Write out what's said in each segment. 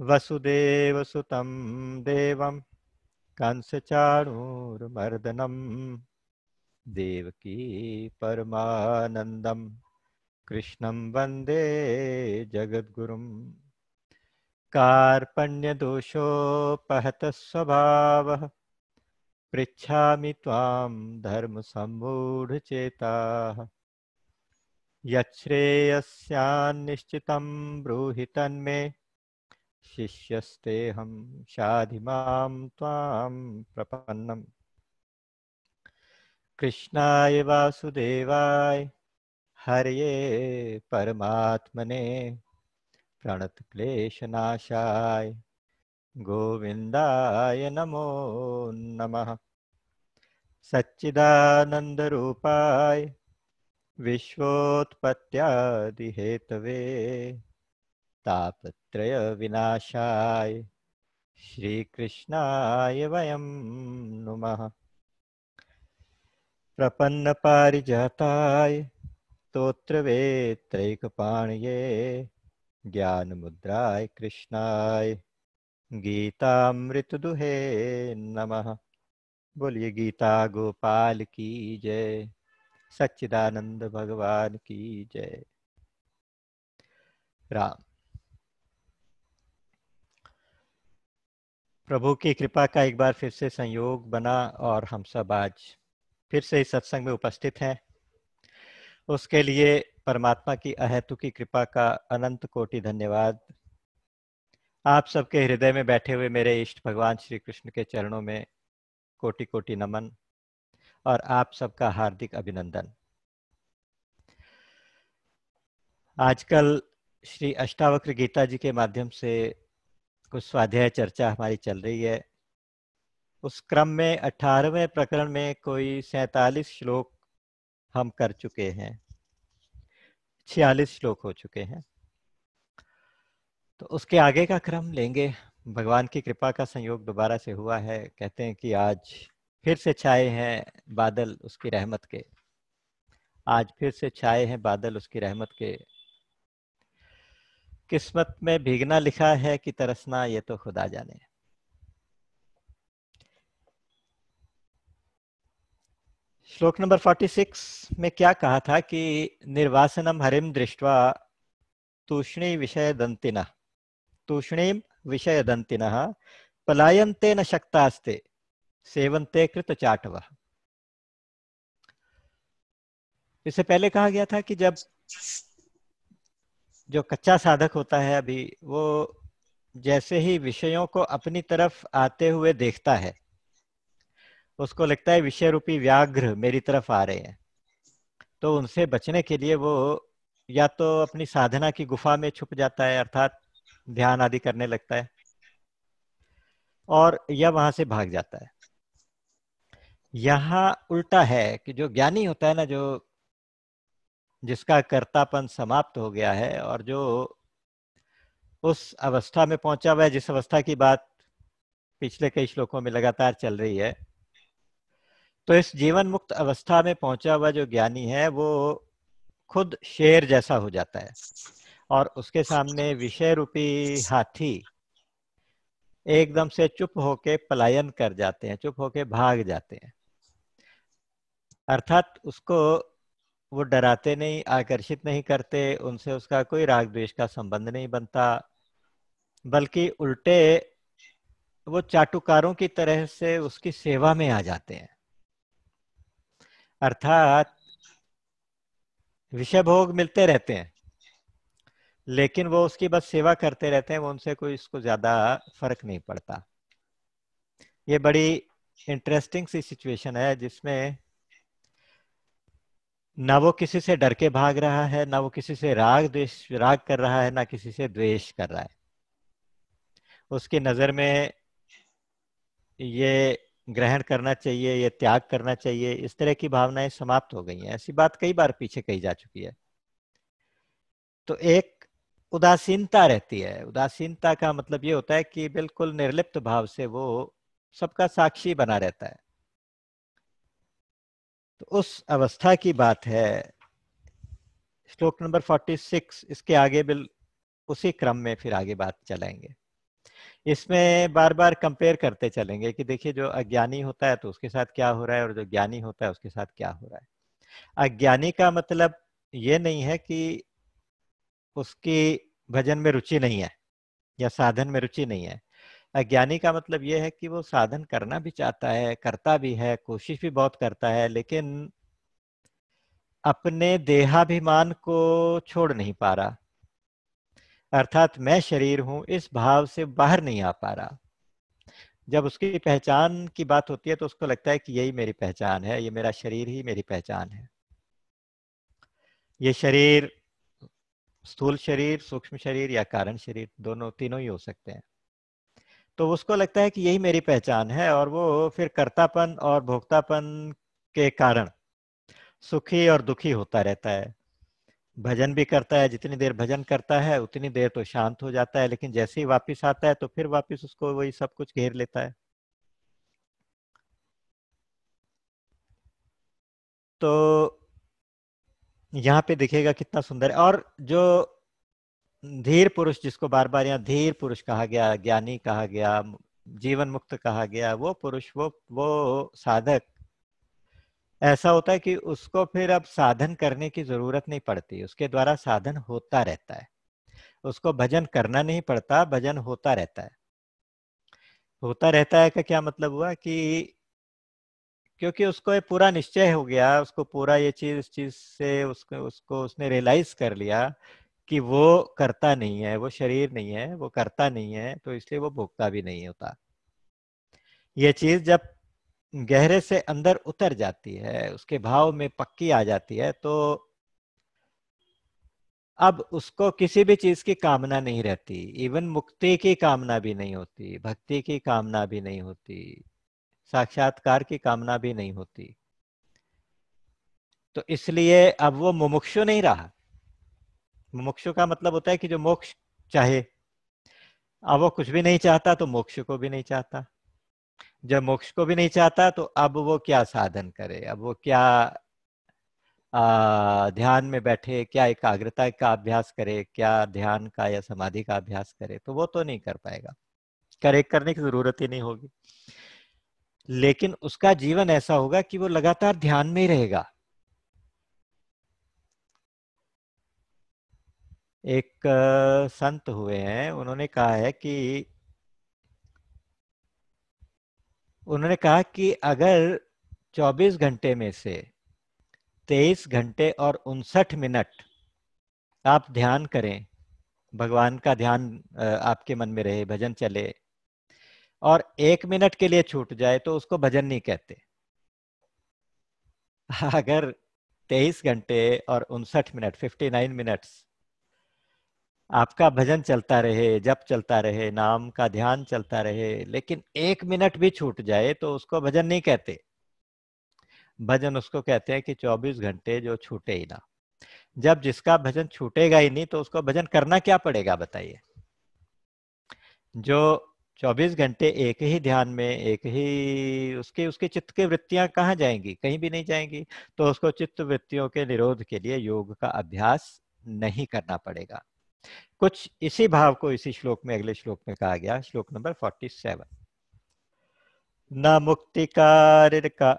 वसुदेव सुत कंसचाणूर्मर्दनं देवकी परमानन्दं कृष्णं वन्दे जगद्गुरुं कार्पण्यदोषोपहतस्वभावः पृच्छामि त्वां धर्मसम्मूढचेताः यच्छ्रेयस्यान्निश्चितं ब्रूहि तन्मे शिष्यस्तेऽहं शाधिमां त्वां प्रपन्नम् कृष्णाय वासुदेवाय हरये परमात्मने प्रणतक्लेशनाशाय गोविन्दाय नमो नमः सच्चिदानन्दरूपाय विश्वोत्पत्त्यादिहेतवे तापत्रयविनाशाय श्रीकृष्णाय वयं नुमः प्रपन्नपारिजाताय ज्ञान ज्ञानमुद्राय कृष्णाय गीतामृतदुहे नमः बोलिए गीता गोपाल की जय सच्चिदानंद भगवान की जय राम प्रभु की कृपा का एक बार फिर से संयोग बना और हम सब आज फिर से इस सत्संग में उपस्थित हैं उसके लिए परमात्मा की अहेतु की कृपा का अनंत कोटि धन्यवाद आप सबके हृदय में बैठे हुए मेरे इष्ट भगवान श्री कृष्ण के चरणों में कोटि कोटि नमन और आप सबका हार्दिक अभिनंदन आजकल श्री अष्टावक्र गीता जी के माध्यम से कुछ स्वाध्याय चर्चा हमारी चल रही है उस क्रम में अठारहवें प्रकरण में कोई सैतालीस श्लोक हम कर चुके हैं छियालीस श्लोक हो चुके हैं तो उसके आगे का क्रम लेंगे भगवान की कृपा का संयोग दोबारा से हुआ है कहते हैं कि आज फिर से छाए हैं बादल उसकी रहमत के आज फिर से छाए हैं बादल उसकी रहमत के किस्मत में भीगना लिखा है कि तरसना ये तो खुदा जाने श्लोक नंबर 46 में क्या कहा था कि निर्वासनम हरिम दृष्टवा तूषणी विषय दंतिना तूषणीम विषय दंतिना पलायनते न शक्तास्ते सेवनते कृत चाटव इससे पहले कहा गया था कि जब जो कच्चा साधक होता है अभी वो जैसे ही विषयों को अपनी तरफ आते हुए देखता है उसको लगता है विषय रूपी व्याघ्र मेरी तरफ आ रहे हैं तो उनसे बचने के लिए वो या तो अपनी साधना की गुफा में छुप जाता है अर्थात ध्यान आदि करने लगता है और या वहां से भाग जाता है यहाँ उल्टा है कि जो ज्ञानी होता है ना जो जिसका कर्तापन समाप्त हो गया है और जो उस अवस्था में पहुंचा हुआ है जिस अवस्था की बात पिछले कई श्लोकों में लगातार चल रही है तो इस जीवन मुक्त अवस्था में पहुंचा हुआ जो ज्ञानी है वो खुद शेर जैसा हो जाता है और उसके सामने विषय रूपी हाथी एकदम से चुप होके पलायन कर जाते हैं चुप होके भाग जाते हैं अर्थात उसको वो डराते नहीं आकर्षित नहीं करते उनसे उसका कोई राग द्वेष का संबंध नहीं बनता बल्कि उल्टे वो चाटुकारों की तरह से उसकी सेवा में आ जाते हैं अर्थात विषय भोग मिलते रहते हैं लेकिन वो उसकी बस सेवा करते रहते हैं वो उनसे कोई इसको ज्यादा फर्क नहीं पड़ता ये बड़ी इंटरेस्टिंग सी सिचुएशन है जिसमें ना वो किसी से डर के भाग रहा है ना वो किसी से राग द्वेष राग कर रहा है ना किसी से द्वेष कर रहा है उसकी नजर में ये ग्रहण करना चाहिए ये त्याग करना चाहिए इस तरह की भावनाएं समाप्त हो गई हैं ऐसी बात कई बार पीछे कही जा चुकी है तो एक उदासीनता रहती है उदासीनता का मतलब ये होता है कि बिल्कुल निर्लिप्त भाव से वो सबका साक्षी बना रहता है तो उस अवस्था की बात है श्लोक नंबर 46 इसके आगे बिल उसी क्रम में फिर आगे बात चलाएंगे इसमें बार बार कंपेयर करते चलेंगे कि देखिए जो अज्ञानी होता है तो उसके साथ क्या हो रहा है और जो ज्ञानी होता है उसके साथ क्या हो रहा है अज्ञानी का मतलब ये नहीं है कि उसकी भजन में रुचि नहीं है या साधन में रुचि नहीं है अज्ञानी का मतलब ये है कि वो साधन करना भी चाहता है करता भी है कोशिश भी बहुत करता है लेकिन अपने देहाभिमान को छोड़ नहीं पा रहा अर्थात मैं शरीर हूं इस भाव से बाहर नहीं आ पा रहा जब उसकी पहचान की बात होती है तो उसको लगता है कि यही मेरी पहचान है ये मेरा शरीर ही मेरी पहचान है ये शरीर स्थूल शरीर सूक्ष्म शरीर या कारण शरीर दोनों तीनों ही हो सकते हैं तो उसको लगता है कि यही मेरी पहचान है और वो फिर कर्तापन और भोक्तापन के कारण सुखी और दुखी होता रहता है भजन भी करता है जितनी देर भजन करता है उतनी देर तो शांत हो जाता है लेकिन जैसे ही वापस आता है तो फिर वापस उसको वही सब कुछ घेर लेता है तो यहाँ पे दिखेगा कितना सुंदर है और जो धीर पुरुष जिसको बार बार यहाँ धीर पुरुष कहा गया ज्ञानी कहा गया जीवन मुक्त कहा गया वो पुरुष वो वो साधक ऐसा होता है कि उसको फिर अब साधन करने की जरूरत नहीं पड़ती उसके द्वारा साधन होता रहता है उसको भजन करना नहीं पड़ता भजन होता रहता है होता रहता है का क्या मतलब हुआ कि क्योंकि उसको ये पूरा निश्चय हो गया उसको पूरा ये चीज चीज से उसको उसको उसने रियलाइज कर लिया कि वो करता नहीं है वो शरीर नहीं है वो करता नहीं है तो इसलिए वो भोगता भी नहीं होता ये चीज जब गहरे से अंदर उतर जाती है उसके भाव में पक्की आ जाती है तो अब उसको किसी भी चीज की कामना नहीं रहती इवन मुक्ति की कामना भी नहीं होती भक्ति की कामना भी नहीं होती साक्षात्कार की कामना भी नहीं होती तो इसलिए अब वो मुमुक्षु नहीं रहा मुमुक्षु का मतलब होता है कि जो मोक्ष चाहे अब वो कुछ भी नहीं चाहता तो मोक्ष को भी नहीं चाहता जब मोक्ष को भी नहीं चाहता तो अब वो क्या साधन करे अब वो क्या आ, ध्यान में बैठे क्या एकाग्रता का अभ्यास करे क्या ध्यान का या समाधि का अभ्यास करे तो वो तो नहीं कर पाएगा करे करने की जरूरत ही नहीं होगी लेकिन उसका जीवन ऐसा होगा कि वो लगातार ध्यान में ही रहेगा एक संत हुए हैं उन्होंने कहा है कि उन्होंने कहा कि अगर 24 घंटे में से 23 घंटे और उनसठ मिनट आप ध्यान करें भगवान का ध्यान आपके मन में रहे भजन चले और एक मिनट के लिए छूट जाए तो उसको भजन नहीं कहते अगर 23 घंटे और उनसठ मिनट 59 मिनट्स आपका भजन चलता रहे जप चलता रहे नाम का ध्यान चलता रहे लेकिन एक मिनट भी छूट जाए तो उसको भजन नहीं कहते भजन उसको कहते हैं कि 24 घंटे जो छूटे ही ना जब जिसका भजन छूटेगा ही नहीं तो उसको भजन करना क्या पड़ेगा बताइए जो 24 घंटे एक ही ध्यान में एक ही उसके उसके चित्त की वृत्तियां कहाँ जाएंगी कहीं भी नहीं जाएंगी तो उसको चित्त वृत्तियों के निरोध के लिए योग का अभ्यास नहीं करना पड़ेगा कुछ इसी भाव को इसी श्लोक में अगले श्लोक में कहा गया श्लोक नंबर फोर्टी सेवन न मुक्तिकारिका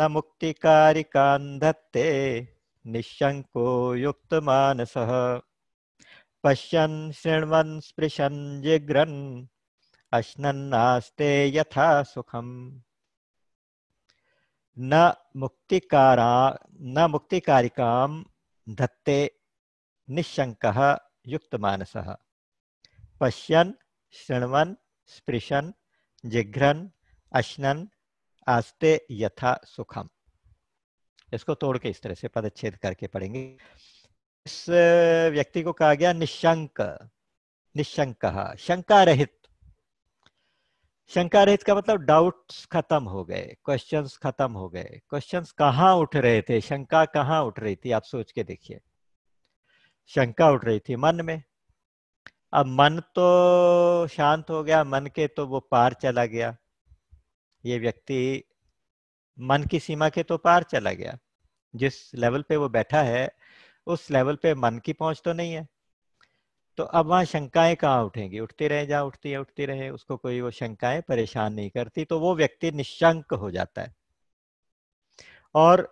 न मुक्तिकारिकान्धत्ते निःशङ्को युक्तमानसः पश्यन् शृण्वन् स्पृशन् जिघ्रन् अश्नन्नास्ते यथा सुखम न मुक्तिकारा न मुक्तिकारिकां धत्ते निशंक मानस पश्यन् शृण्वन स्पृशन जिघ्रन अश्नन आस्ते यथा सुखम इसको तोड़ के इस तरह से पदच्छेद करके पढ़ेंगे इस व्यक्ति को कहा गया निशंक निशंक शंका रहित शंका रहित का मतलब डाउट्स खत्म हो गए क्वेश्चंस खत्म हो गए क्वेश्चंस कहाँ उठ रहे थे शंका कहाँ उठ रही थी आप सोच के देखिए शंका उठ रही थी मन में अब मन तो शांत हो गया मन के तो वो पार चला गया ये व्यक्ति मन की सीमा के तो पार चला गया जिस लेवल पे वो बैठा है उस लेवल पे मन की पहुंच तो नहीं है तो अब वहां शंकाएं कहाँ उठेंगी उठती रहे जहां उठती है उठती रहे उसको कोई वो शंकाएं परेशान नहीं करती तो वो व्यक्ति निशंक हो जाता है और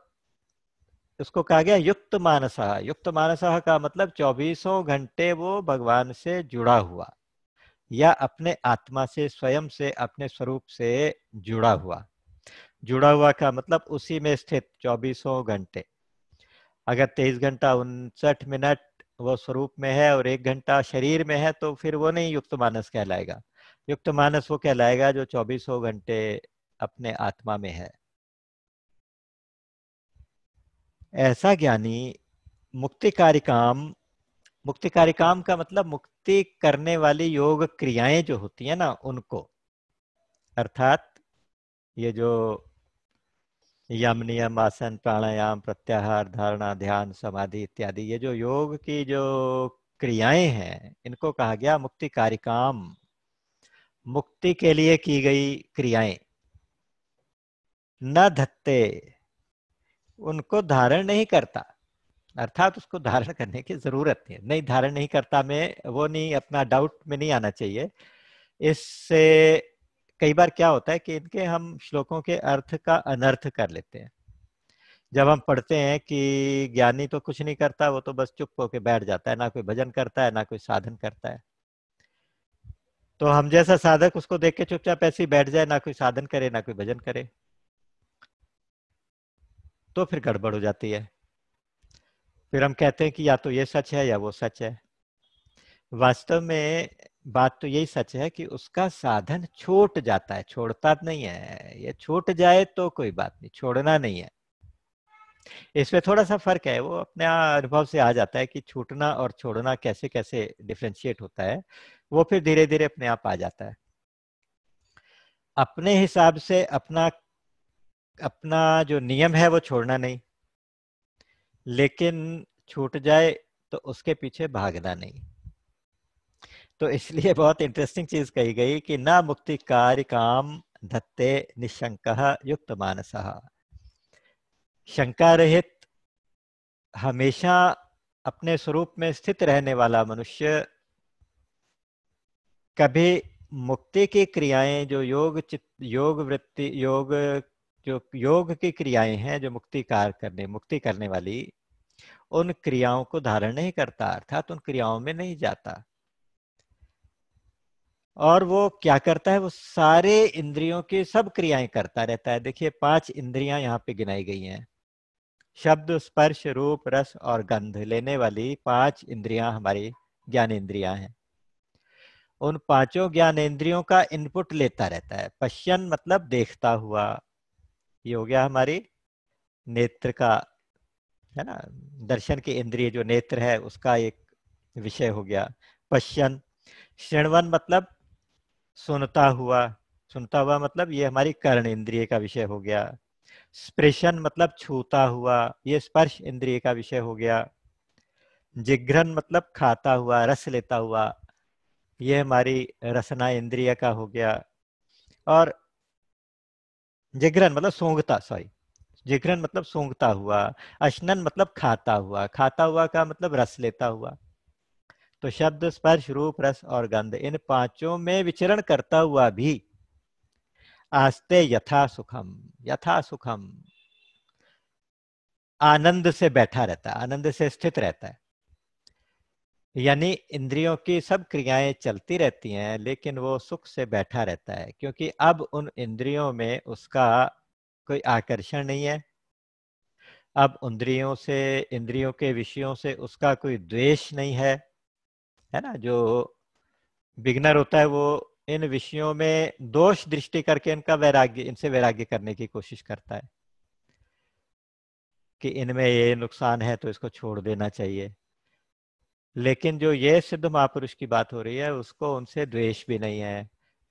उसको कहा गया युक्त मानसाह युक्त मानसह का मतलब चौबीसों घंटे वो भगवान से जुड़ा हुआ या अपने आत्मा से स्वयं से अपने स्वरूप से जुड़ा हुआ जुड़ा हुआ का मतलब उसी में स्थित चौबीसों घंटे अगर तेईस घंटा उनसठ मिनट वो स्वरूप में है और एक घंटा शरीर में है तो फिर वो नहीं युक्त मानस कहलाएगा युक्त मानस वो कहलाएगा जो चौबीसों घंटे अपने आत्मा में है ऐसा ज्ञानी मुक्ति कार्य काम मुक्ति कार्य काम का मतलब मुक्ति करने वाली योग क्रियाएं जो होती है ना उनको अर्थात ये जो यम नियम आसन प्राणायाम प्रत्याहार धारणा ध्यान समाधि इत्यादि ये जो योग की जो क्रियाएं हैं इनको कहा गया मुक्ति कार्यकाम मुक्ति के लिए की गई क्रियाएं न धत्ते उनको धारण नहीं करता अर्थात उसको धारण करने की जरूरत नहीं नहीं धारण नहीं करता में वो नहीं अपना डाउट में नहीं आना चाहिए इससे कई बार क्या होता है कि इनके हम श्लोकों के अर्थ का अनर्थ कर लेते हैं जब हम पढ़ते हैं कि ज्ञानी तो कुछ नहीं करता वो तो बस चुप होके बैठ जाता है ना कोई भजन करता है ना कोई साधन करता है तो हम जैसा साधक उसको देख के चुपचाप ऐसे ही बैठ जाए ना कोई साधन करे ना कोई भजन करे तो फिर गड़बड़ हो जाती है फिर हम कहते हैं कि या तो ये सच है या वो सच है वास्तव में बात तो यही सच है कि उसका साधन छोट जाता है छोड़ता नहीं है ये छोट जाए तो कोई बात नहीं छोड़ना नहीं है इसमें थोड़ा सा फर्क है वो अपने अनुभव से आ जाता है कि छूटना और छोड़ना कैसे कैसे डिफ्रेंशिएट होता है वो फिर धीरे धीरे अपने आप आ जाता है अपने हिसाब से अपना अपना जो नियम है वो छोड़ना नहीं लेकिन छूट जाए तो उसके पीछे भागना नहीं तो इसलिए बहुत इंटरेस्टिंग चीज कही गई कि ना मुक्ति कार्य काम धत्ते निशंक युक्त मानस शंका रहित हमेशा अपने स्वरूप में स्थित रहने वाला मनुष्य कभी मुक्ति की क्रियाएं जो योग चित योग वृत्ति योग जो योग की क्रियाएं हैं जो मुक्ति कार करने मुक्ति करने वाली उन क्रियाओं को धारण नहीं करता अर्थात उन क्रियाओं में नहीं जाता और वो क्या करता है वो सारे इंद्रियों की सब क्रियाएं करता रहता है देखिए पांच इंद्रियां यहाँ पे गिनाई गई हैं शब्द स्पर्श रूप रस और गंध लेने वाली पांच इंद्रियां हमारी ज्ञान इंद्रियां हैं उन पांचों ज्ञान इंद्रियों का इनपुट लेता रहता है पश्यन मतलब देखता हुआ ये हो गया हमारी नेत्र का है ना दर्शन के इंद्रिय जो नेत्र है उसका एक विषय हो गया पश्चन श्रृणवन मतलब सुनता हुआ सुनता हुआ मतलब ये हमारी कर्ण इंद्रिय का विषय हो गया स्पृशन मतलब छूता हुआ ये स्पर्श इंद्रिय का विषय हो गया जिग्रन मतलब खाता हुआ रस लेता हुआ ये हमारी रसना इंद्रिय का हो गया और जिगरन मतलब सोंगता सॉरी जिगरन मतलब सोंगता हुआ अशनन मतलब खाता हुआ खाता हुआ का मतलब रस लेता हुआ तो शब्द स्पर्श रूप रस और गंध इन पांचों में विचरण करता हुआ भी आस्ते यथा सुखम यथा सुखम आनंद से बैठा रहता है आनंद से स्थित रहता है यानी इंद्रियों की सब क्रियाएं चलती रहती हैं लेकिन वो सुख से बैठा रहता है क्योंकि अब उन इंद्रियों में उसका कोई आकर्षण नहीं है अब इंद्रियों से इंद्रियों के विषयों से उसका कोई द्वेष नहीं है है ना जो बिगनर होता है वो इन विषयों में दोष दृष्टि करके इनका वैराग्य इनसे वैराग्य करने की कोशिश करता है कि इनमें ये नुकसान है तो इसको छोड़ देना चाहिए लेकिन जो ये सिद्ध महापुरुष की बात हो रही है उसको उनसे द्वेष भी नहीं है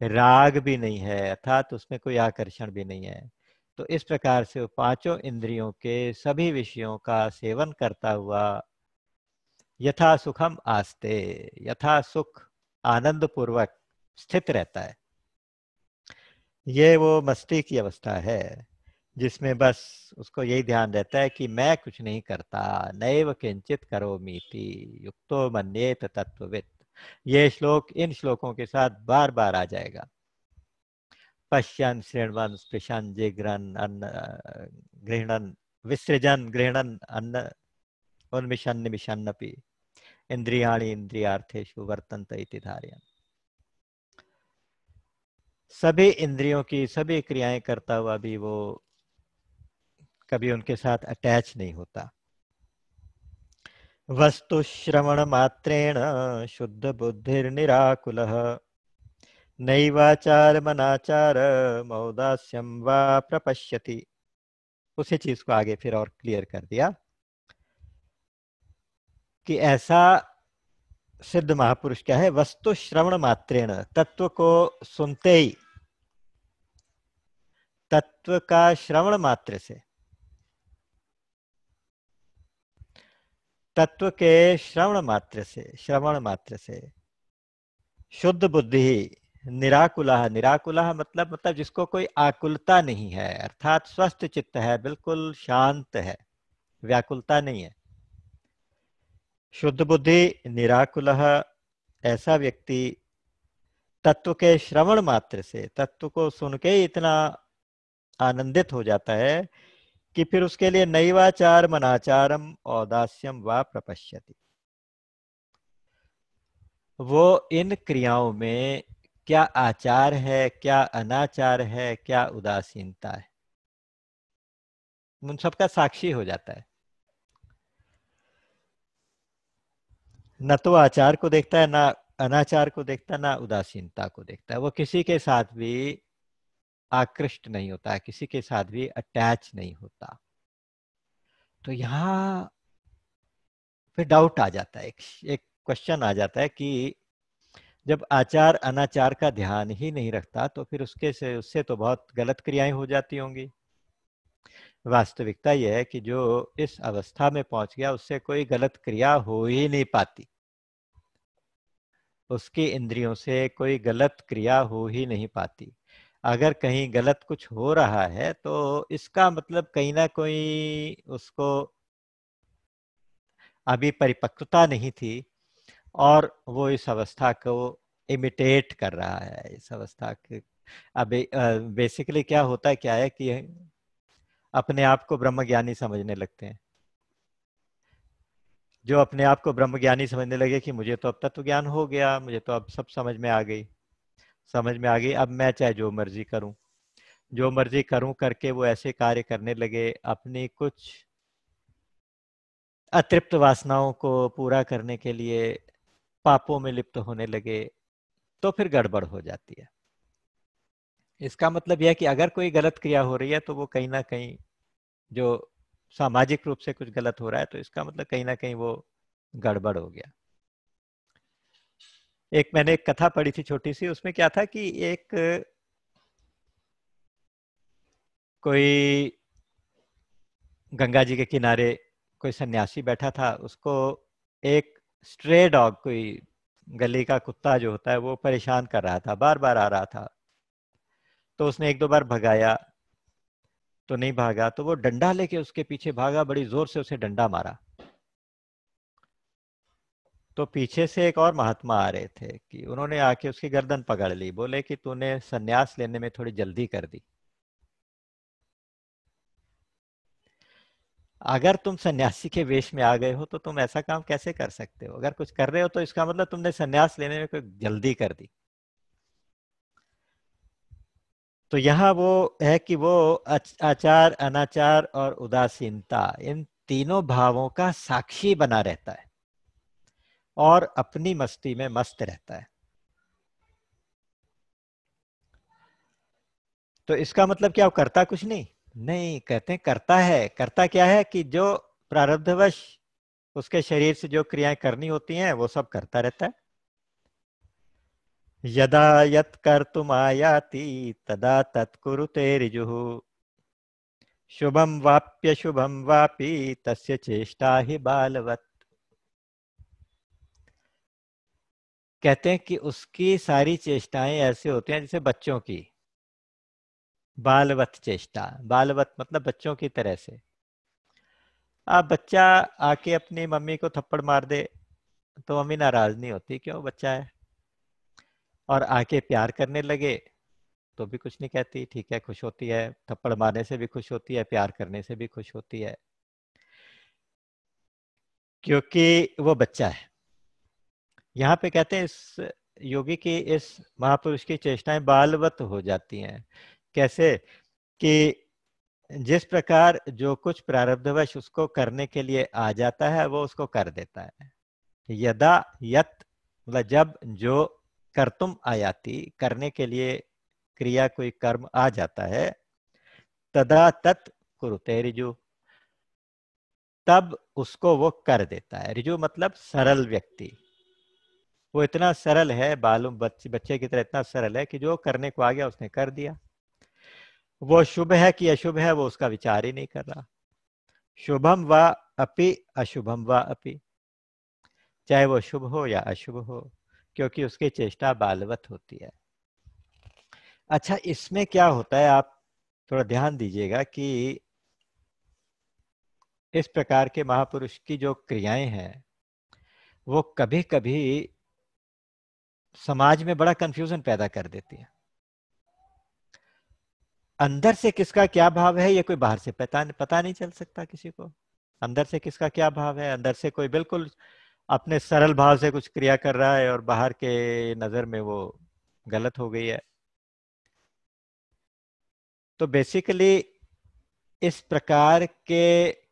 राग भी नहीं है अर्थात उसमें कोई आकर्षण भी नहीं है तो इस प्रकार से वो पांचों इंद्रियों के सभी विषयों का सेवन करता हुआ यथा सुखम आस्ते यथा सुख आनंद पूर्वक स्थित रहता है ये वो मस्ती की अवस्था है जिसमें बस उसको यही ध्यान रहता है कि मैं कुछ नहीं करता नैव किंचित करो मीति युक्तो मन्येत तत्ववित ये श्लोक इन श्लोकों के साथ बार बार आ जाएगा पश्यन श्रेणवन स्पृशन जिग्रन अन्न गृहणन विसृजन गृहणन अन्न उन्मिशन निमिशन्नपि इंद्रियाणी इंद्रियार्थेशु वर्तन इति सभी इंद्रियों की सभी क्रियाएं करता हुआ भी वो कभी उनके साथ अटैच नहीं होता वस्तु श्रवण मात्रेण शुद्ध बुद्धि निराकुल नैवाचार मनाचार मौदास्यम व प्रपश्यति उसी चीज को आगे फिर और क्लियर कर दिया कि ऐसा सिद्ध महापुरुष क्या है वस्तु श्रवण मात्रेण तत्व को सुनते ही तत्व का श्रवण मात्र से तत्व के श्रवण मात्र से श्रवण मात्र से शुद्ध बुद्धि निराकुला निराकुला मतलब मतलब जिसको कोई आकुलता नहीं है अर्थात स्वस्थ चित्त है बिल्कुल शांत है व्याकुलता नहीं है शुद्ध बुद्धि निराकुल ऐसा व्यक्ति तत्व के श्रवण मात्र से तत्व को सुन के इतना आनंदित हो जाता है कि फिर उसके लिए नैवाचार मनाचारम औदास्यम व प्रपश्यति वो इन क्रियाओं में क्या आचार है क्या अनाचार है क्या उदासीनता है उन सबका साक्षी हो जाता है न तो आचार को देखता है ना अनाचार को देखता है ना उदासीनता को देखता है वो किसी के साथ भी आकृष्ट नहीं होता किसी के साथ भी अटैच नहीं होता तो यहाँ फिर डाउट आ जाता है एक क्वेश्चन आ जाता है कि जब आचार अनाचार का ध्यान ही नहीं रखता तो फिर उसके से उससे तो बहुत गलत क्रियाएं हो जाती होंगी वास्तविकता यह है कि जो इस अवस्था में पहुंच गया उससे कोई गलत क्रिया हो ही नहीं पाती उसकी इंद्रियों से कोई गलत क्रिया हो ही नहीं पाती अगर कहीं गलत कुछ हो रहा है तो इसका मतलब कहीं ना कोई उसको अभी परिपक्वता नहीं थी और वो इस अवस्था को इमिटेट कर रहा है इस अवस्था के अभी बेसिकली क्या होता है क्या है कि अपने आप को ब्रह्मज्ञानी समझने लगते हैं जो अपने आप को ब्रह्मज्ञानी समझने लगे कि मुझे तो अब तत्व ज्ञान हो गया मुझे तो अब सब समझ में आ गई समझ में आ गई अब मैं चाहे जो मर्जी करूं जो मर्जी करूं करके वो ऐसे कार्य करने लगे अपनी कुछ अतृप्त वासनाओं को पूरा करने के लिए पापों में लिप्त होने लगे तो फिर गड़बड़ हो जाती है इसका मतलब यह कि अगर कोई गलत क्रिया हो रही है तो वो कहीं ना कहीं जो सामाजिक रूप से कुछ गलत हो रहा है तो इसका मतलब कहीं ना कहीं वो गड़बड़ हो गया एक मैंने एक कथा पढ़ी थी छोटी सी उसमें क्या था कि एक कोई गंगा जी के किनारे कोई सन्यासी बैठा था उसको एक स्ट्रे डॉग कोई गली का कुत्ता जो होता है वो परेशान कर रहा था बार बार आ रहा था तो उसने एक दो बार भगाया तो नहीं भागा तो वो डंडा लेके उसके पीछे भागा बड़ी जोर से उसे डंडा मारा तो पीछे से एक और महात्मा आ रहे थे कि उन्होंने आके उसकी गर्दन पकड़ ली बोले कि तूने सन्यास लेने में थोड़ी जल्दी कर दी अगर तुम सन्यासी के वेश में आ गए हो तो तुम ऐसा काम कैसे कर सकते हो अगर कुछ कर रहे हो तो इसका मतलब तुमने सन्यास लेने में कोई जल्दी कर दी तो यहां वो है कि वो आचार अनाचार और उदासीनता इन तीनों भावों का साक्षी बना रहता है और अपनी मस्ती में मस्त रहता है तो इसका मतलब क्या वो करता कुछ नहीं नहीं कहते हैं करता है करता क्या है कि जो प्रारब्धवश उसके शरीर से जो क्रियाएं करनी होती हैं वो सब करता रहता है यदा यत कर तुम आयाती तदा तत्कुरुते रिजुहु शुभम वाप्य शुभम वापी तस्य चेष्टा ही बालवत कहते हैं कि उसकी सारी चेष्टाएं ऐसे होते हैं जैसे बच्चों की बालवत चेष्टा बालवत मतलब बच्चों की तरह से अब बच्चा आके अपनी मम्मी को थप्पड़ मार दे तो मम्मी नाराज नहीं होती क्यों बच्चा है और आके प्यार करने लगे तो भी कुछ नहीं कहती ठीक है खुश होती है थप्पड़ मारने से भी खुश होती है प्यार करने से भी खुश होती है क्योंकि वो बच्चा है यहाँ पे कहते हैं इस योगी की इस महापुरुष की चेष्टाएं बालवत हो जाती हैं कैसे कि जिस प्रकार जो कुछ प्रारब्धवश उसको करने के लिए आ जाता है वो उसको कर देता है यदा यत मतलब जब जो कर्तुम आयाति करने के लिए क्रिया कोई कर्म आ जाता है तदा तत् कुरुते रिजु तब उसको वो कर देता है रिजु मतलब सरल व्यक्ति वो इतना सरल है बालों बच्चे बच्चे की तरह इतना सरल है कि जो करने को आ गया उसने कर दिया वो शुभ है कि अशुभ है वो उसका विचार ही नहीं कर रहा शुभम व अपि अशुभम व अपि चाहे वो शुभ हो या अशुभ हो क्योंकि उसकी चेष्टा बालवत होती है अच्छा इसमें क्या होता है आप थोड़ा ध्यान दीजिएगा कि इस प्रकार के महापुरुष की जो क्रियाएं हैं वो कभी कभी समाज में बड़ा कंफ्यूजन पैदा कर देती है अंदर से किसका क्या भाव है ये कोई बाहर से पता पता नहीं चल सकता किसी को अंदर से किसका क्या भाव है अंदर से कोई बिल्कुल अपने सरल भाव से कुछ क्रिया कर रहा है और बाहर के नजर में वो गलत हो गई है तो बेसिकली इस प्रकार के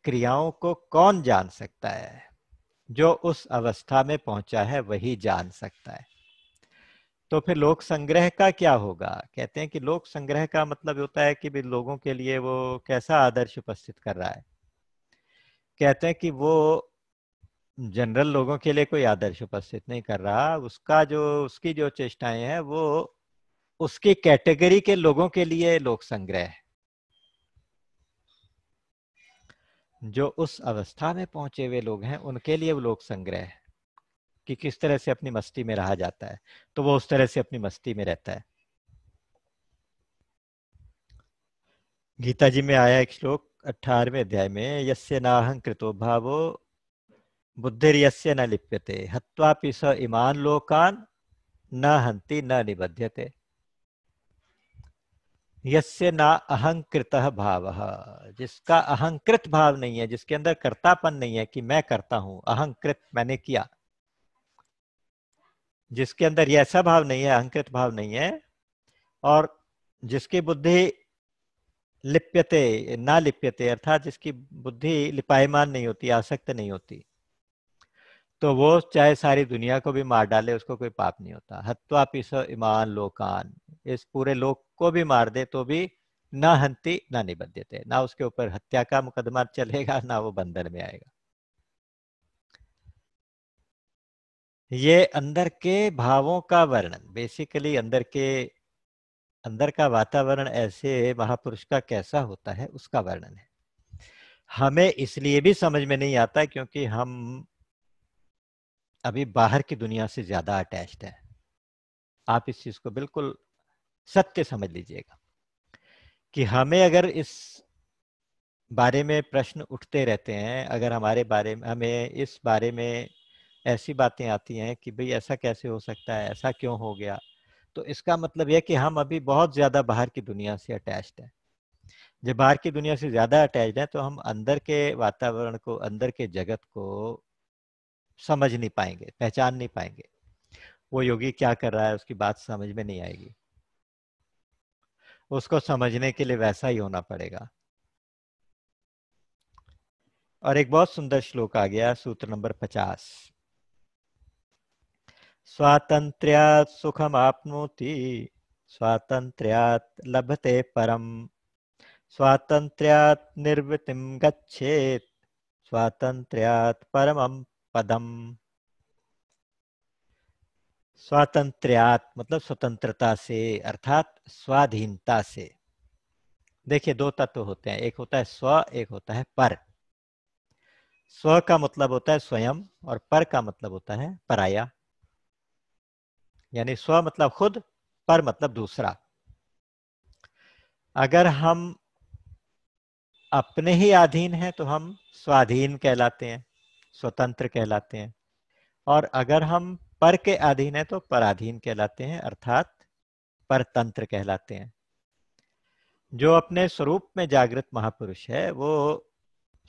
क्रियाओं को कौन जान सकता है जो उस अवस्था में पहुंचा है वही जान सकता है तो फिर लोक संग्रह का क्या होगा कहते हैं कि लोक संग्रह का मतलब होता है कि भी लोगों के लिए वो कैसा आदर्श उपस्थित कर रहा है कहते हैं कि वो जनरल लोगों के लिए कोई आदर्श उपस्थित नहीं कर रहा उसका जो उसकी जो चेष्टाएं हैं वो उसकी कैटेगरी के लोगों के लिए लोक संग्रह जो उस अवस्था में पहुंचे हुए लोग हैं उनके लिए वो लोक संग्रह है कि किस तरह से अपनी मस्ती में रहा जाता है तो वो उस तरह से अपनी मस्ती में रहता है गीता जी में आया एक श्लोक अठारवे अध्याय में यस्य नाहंकृतो भावो बुद्धिर यस्य न लिप्यते हत्वापि स इमान लोकान न हंति न निबध्यते यस्य ना अहंकृत भाव जिसका अहंकृत भाव नहीं है जिसके अंदर कर्तापन नहीं है कि मैं करता हूं अहंकृत मैंने किया जिसके अंदर ये ऐसा भाव नहीं है अहंकृत भाव नहीं है और जिसकी बुद्धि लिप्यते ना लिप्यते अर्थात जिसकी बुद्धि लिपायमान नहीं होती आसक्त नहीं होती तो वो चाहे सारी दुनिया को भी मार डाले उसको कोई पाप नहीं होता हत्वा पिसो ईमान लोकान इस पूरे लोक को भी मार दे तो भी ना हंती ना निबद्धते ना उसके ऊपर हत्या का मुकदमा चलेगा ना वो बंधन में आएगा ये अंदर के भावों का वर्णन बेसिकली अंदर के अंदर का वातावरण ऐसे महापुरुष का कैसा होता है उसका वर्णन है हमें इसलिए भी समझ में नहीं आता क्योंकि हम अभी बाहर की दुनिया से ज्यादा अटैच्ड है आप इस चीज को बिल्कुल सत्य समझ लीजिएगा कि हमें अगर इस बारे में प्रश्न उठते रहते हैं अगर हमारे बारे में हमें इस बारे में ऐसी बातें आती हैं कि भाई ऐसा कैसे हो सकता है ऐसा क्यों हो गया तो इसका मतलब यह कि हम अभी बहुत ज़्यादा बाहर की दुनिया से अटैच्ड हैं जब बाहर की दुनिया से ज़्यादा अटैच्ड हैं तो हम अंदर के वातावरण को अंदर के जगत को समझ नहीं पाएंगे पहचान नहीं पाएंगे वो योगी क्या कर रहा है उसकी बात समझ में नहीं आएगी उसको समझने के लिए वैसा ही होना पड़ेगा और एक बहुत सुंदर श्लोक आ गया सूत्र नंबर पचास स्वातंत्र सुखम आपनोति स्वातंत्र लभते परम स्वातंत्र निर्वृतिं गच्छेत् स्वातंत्र परम पदम स्वातंत्र मतलब स्वतंत्रता से अर्थात स्वाधीनता से देखिए दो तत्व होते हैं एक होता है स्व एक होता है पर स्व का मतलब होता है स्वयं और पर का मतलब होता है पराया यानी स्व मतलब खुद पर मतलब दूसरा अगर हम अपने ही अधीन हैं तो हम स्वाधीन कहलाते हैं स्वतंत्र कहलाते हैं और अगर हम पर के अधीन है तो पराधीन कहलाते हैं अर्थात परतंत्र कहलाते हैं जो अपने स्वरूप में जागृत महापुरुष है वो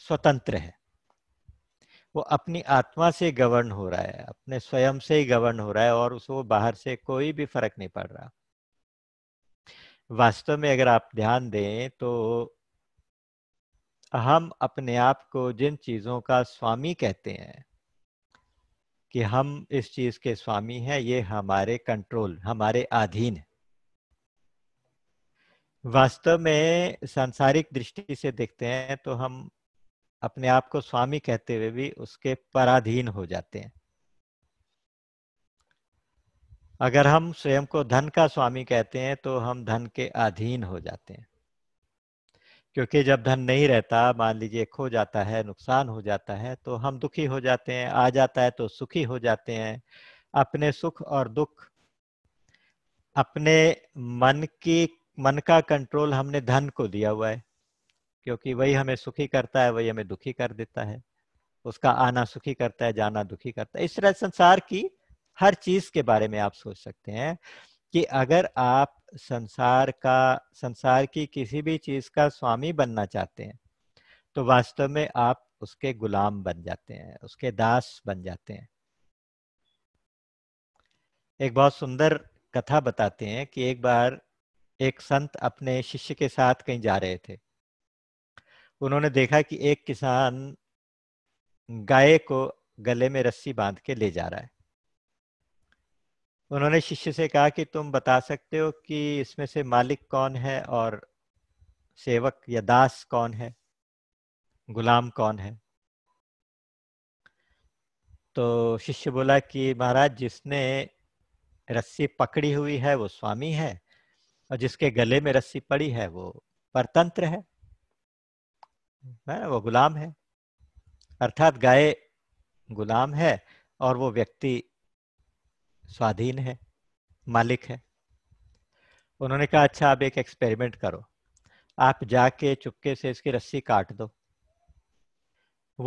स्वतंत्र है वो अपनी आत्मा से गवर्न हो रहा है अपने स्वयं से ही गवर्न हो रहा है और उसको बाहर से कोई भी फर्क नहीं पड़ रहा वास्तव में अगर आप ध्यान दें तो हम अपने आप को जिन चीजों का स्वामी कहते हैं कि हम इस चीज के स्वामी हैं ये हमारे कंट्रोल हमारे अधीन वास्तव में सांसारिक दृष्टि से देखते हैं तो हम अपने आप को स्वामी कहते हुए भी उसके पराधीन हो जाते हैं अगर हम स्वयं को धन का स्वामी कहते हैं तो हम धन के अधीन हो जाते हैं क्योंकि जब धन नहीं रहता मान लीजिए खो जाता है नुकसान हो जाता है तो हम दुखी हो जाते हैं आ जाता है तो सुखी हो जाते हैं अपने सुख और दुख अपने मन की मन का कंट्रोल हमने धन को दिया हुआ है क्योंकि वही हमें सुखी करता है वही हमें दुखी कर देता है उसका आना सुखी करता है जाना दुखी करता है इस तरह संसार की हर चीज के बारे में आप सोच सकते हैं कि अगर आप संसार का संसार की किसी भी चीज का स्वामी बनना चाहते हैं तो वास्तव में आप उसके गुलाम बन जाते हैं उसके दास बन जाते हैं एक बहुत सुंदर कथा बताते हैं कि एक बार एक संत अपने शिष्य के साथ कहीं जा रहे थे उन्होंने देखा कि एक किसान गाय को गले में रस्सी बांध के ले जा रहा है उन्होंने शिष्य से कहा कि तुम बता सकते हो कि इसमें से मालिक कौन है और सेवक या दास कौन है गुलाम कौन है तो शिष्य बोला कि महाराज जिसने रस्सी पकड़ी हुई है वो स्वामी है और जिसके गले में रस्सी पड़ी है वो परतंत्र है है ना वो गुलाम है अर्थात गाय गुलाम है और वो व्यक्ति स्वाधीन है मालिक है उन्होंने कहा अच्छा आप एक एक्सपेरिमेंट करो आप जाके चुपके से इसकी रस्सी काट दो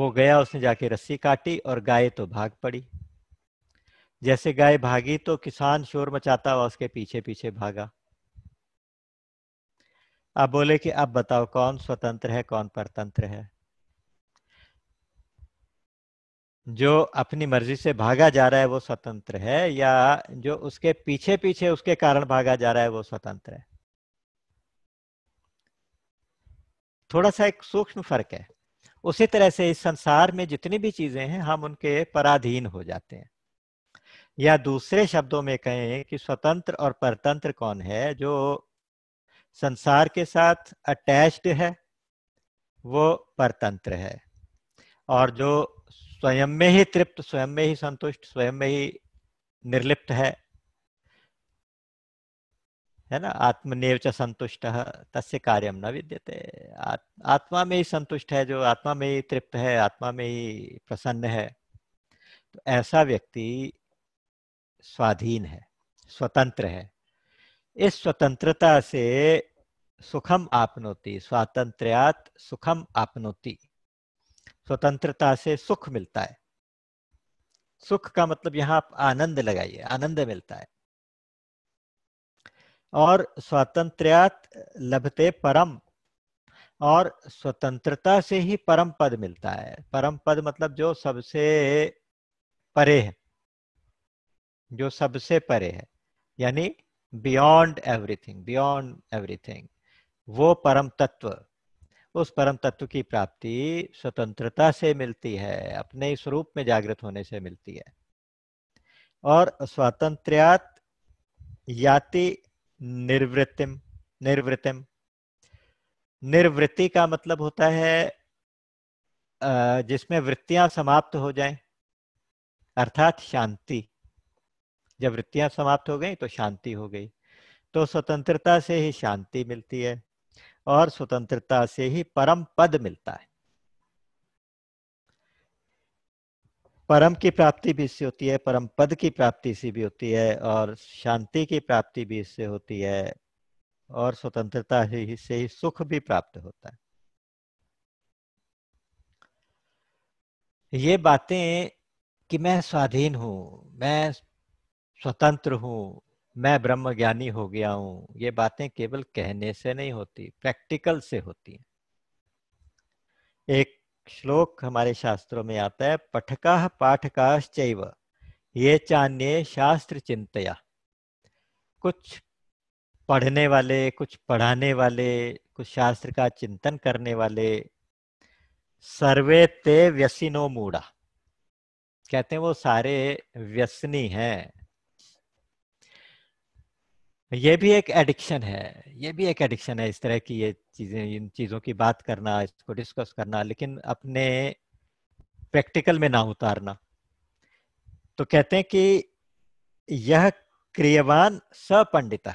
वो गया उसने जाके रस्सी काटी और गाय तो भाग पड़ी जैसे गाय भागी तो किसान शोर मचाता हुआ उसके पीछे पीछे भागा अब बोले कि अब बताओ कौन स्वतंत्र है कौन परतंत्र है जो अपनी मर्जी से भागा जा रहा है वो स्वतंत्र है या जो उसके पीछे पीछे उसके कारण भागा जा रहा है वो स्वतंत्र है थोड़ा सा एक सूक्ष्म फर्क है उसी तरह से इस संसार में जितनी भी चीजें हैं हम उनके पराधीन हो जाते हैं या दूसरे शब्दों में कहें कि स्वतंत्र और परतंत्र कौन है जो संसार के साथ अटैच्ड है वो परतंत्र है और जो स्वयं में ही तृप्त स्वयं में ही संतुष्ट स्वयं में ही निर्लिप्त है है ना आत्मनेव च संतुष्ट तस्य कार्यम न विद्यते आत्मा में ही संतुष्ट है जो आत्मा में ही तृप्त है आत्मा में ही प्रसन्न है तो ऐसा व्यक्ति स्वाधीन है स्वतंत्र है इस स्वतंत्रता से सुखम आपनोती स्वातंत्र्यात सुखम आपनोती स्वतंत्रता से सुख मिलता है सुख का मतलब यहां आप आनंद लगाइए आनंद मिलता है और स्वातंत्र्यात लभते परम और स्वतंत्रता से ही परम पद मिलता है परम पद मतलब जो सबसे परे है जो सबसे परे है यानी बियॉन्ड एवरीथिंग बियॉन्ड एवरीथिंग वो परम तत्व उस परम तत्व की प्राप्ति स्वतंत्रता से मिलती है अपने स्वरूप में जागृत होने से मिलती है और स्वातंत्र्यात याति निर्वृत्तिम निर्वृत्तिम निर्वृत्ति का मतलब होता है जिसमें वृत्तियां समाप्त हो जाएं अर्थात शांति जब वृत्तियां समाप्त हो गई तो शांति हो गई तो स्वतंत्रता से ही शांति मिलती है और स्वतंत्रता से ही परम पद मिलता है परम की प्राप्ति भी इससे होती है परम पद की प्राप्ति से भी होती है और शांति की प्राप्ति भी इससे होती है और स्वतंत्रता ही से ही सुख भी प्राप्त होता है ये बातें कि मैं स्वाधीन हूं मैं स्वतंत्र हूं मैं ब्रह्म ज्ञानी हो गया हूं ये बातें केवल कहने से नहीं होती प्रैक्टिकल से होती है एक श्लोक हमारे शास्त्रों में आता है पठका पाठकाश्चैव ये चान्य शास्त्र चिंतया कुछ पढ़ने वाले कुछ पढ़ाने वाले कुछ शास्त्र का चिंतन करने वाले सर्वे ते व्यसिनो मूड़ा कहते हैं वो सारे व्यसनी हैं ये भी एक एडिक्शन है ये भी एक एडिक्शन है इस तरह की ये चीजें इन चीजों की बात करना इसको डिस्कस करना लेकिन अपने प्रैक्टिकल में ना उतारना तो कहते हैं कि यह क्रियवान सपंडित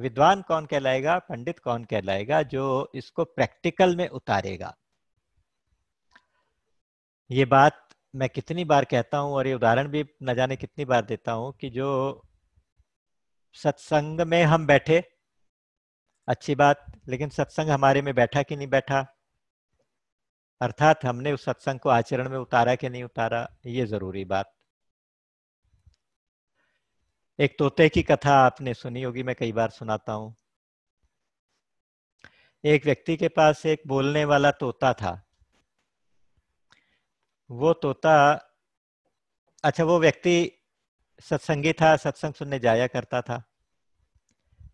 विद्वान कौन कहलाएगा पंडित कौन कहलाएगा जो इसको प्रैक्टिकल में उतारेगा ये बात मैं कितनी बार कहता हूं और ये उदाहरण भी न जाने कितनी बार देता हूं कि जो सत्संग में हम बैठे अच्छी बात लेकिन सत्संग हमारे में बैठा कि नहीं बैठा अर्थात हमने उस सत्संग को आचरण में उतारा कि नहीं उतारा ये जरूरी बात एक तोते की कथा आपने सुनी होगी मैं कई बार सुनाता हूं एक व्यक्ति के पास एक बोलने वाला तोता था वो तोता अच्छा वो व्यक्ति सत्संगी था सत्संग सुनने जाया करता था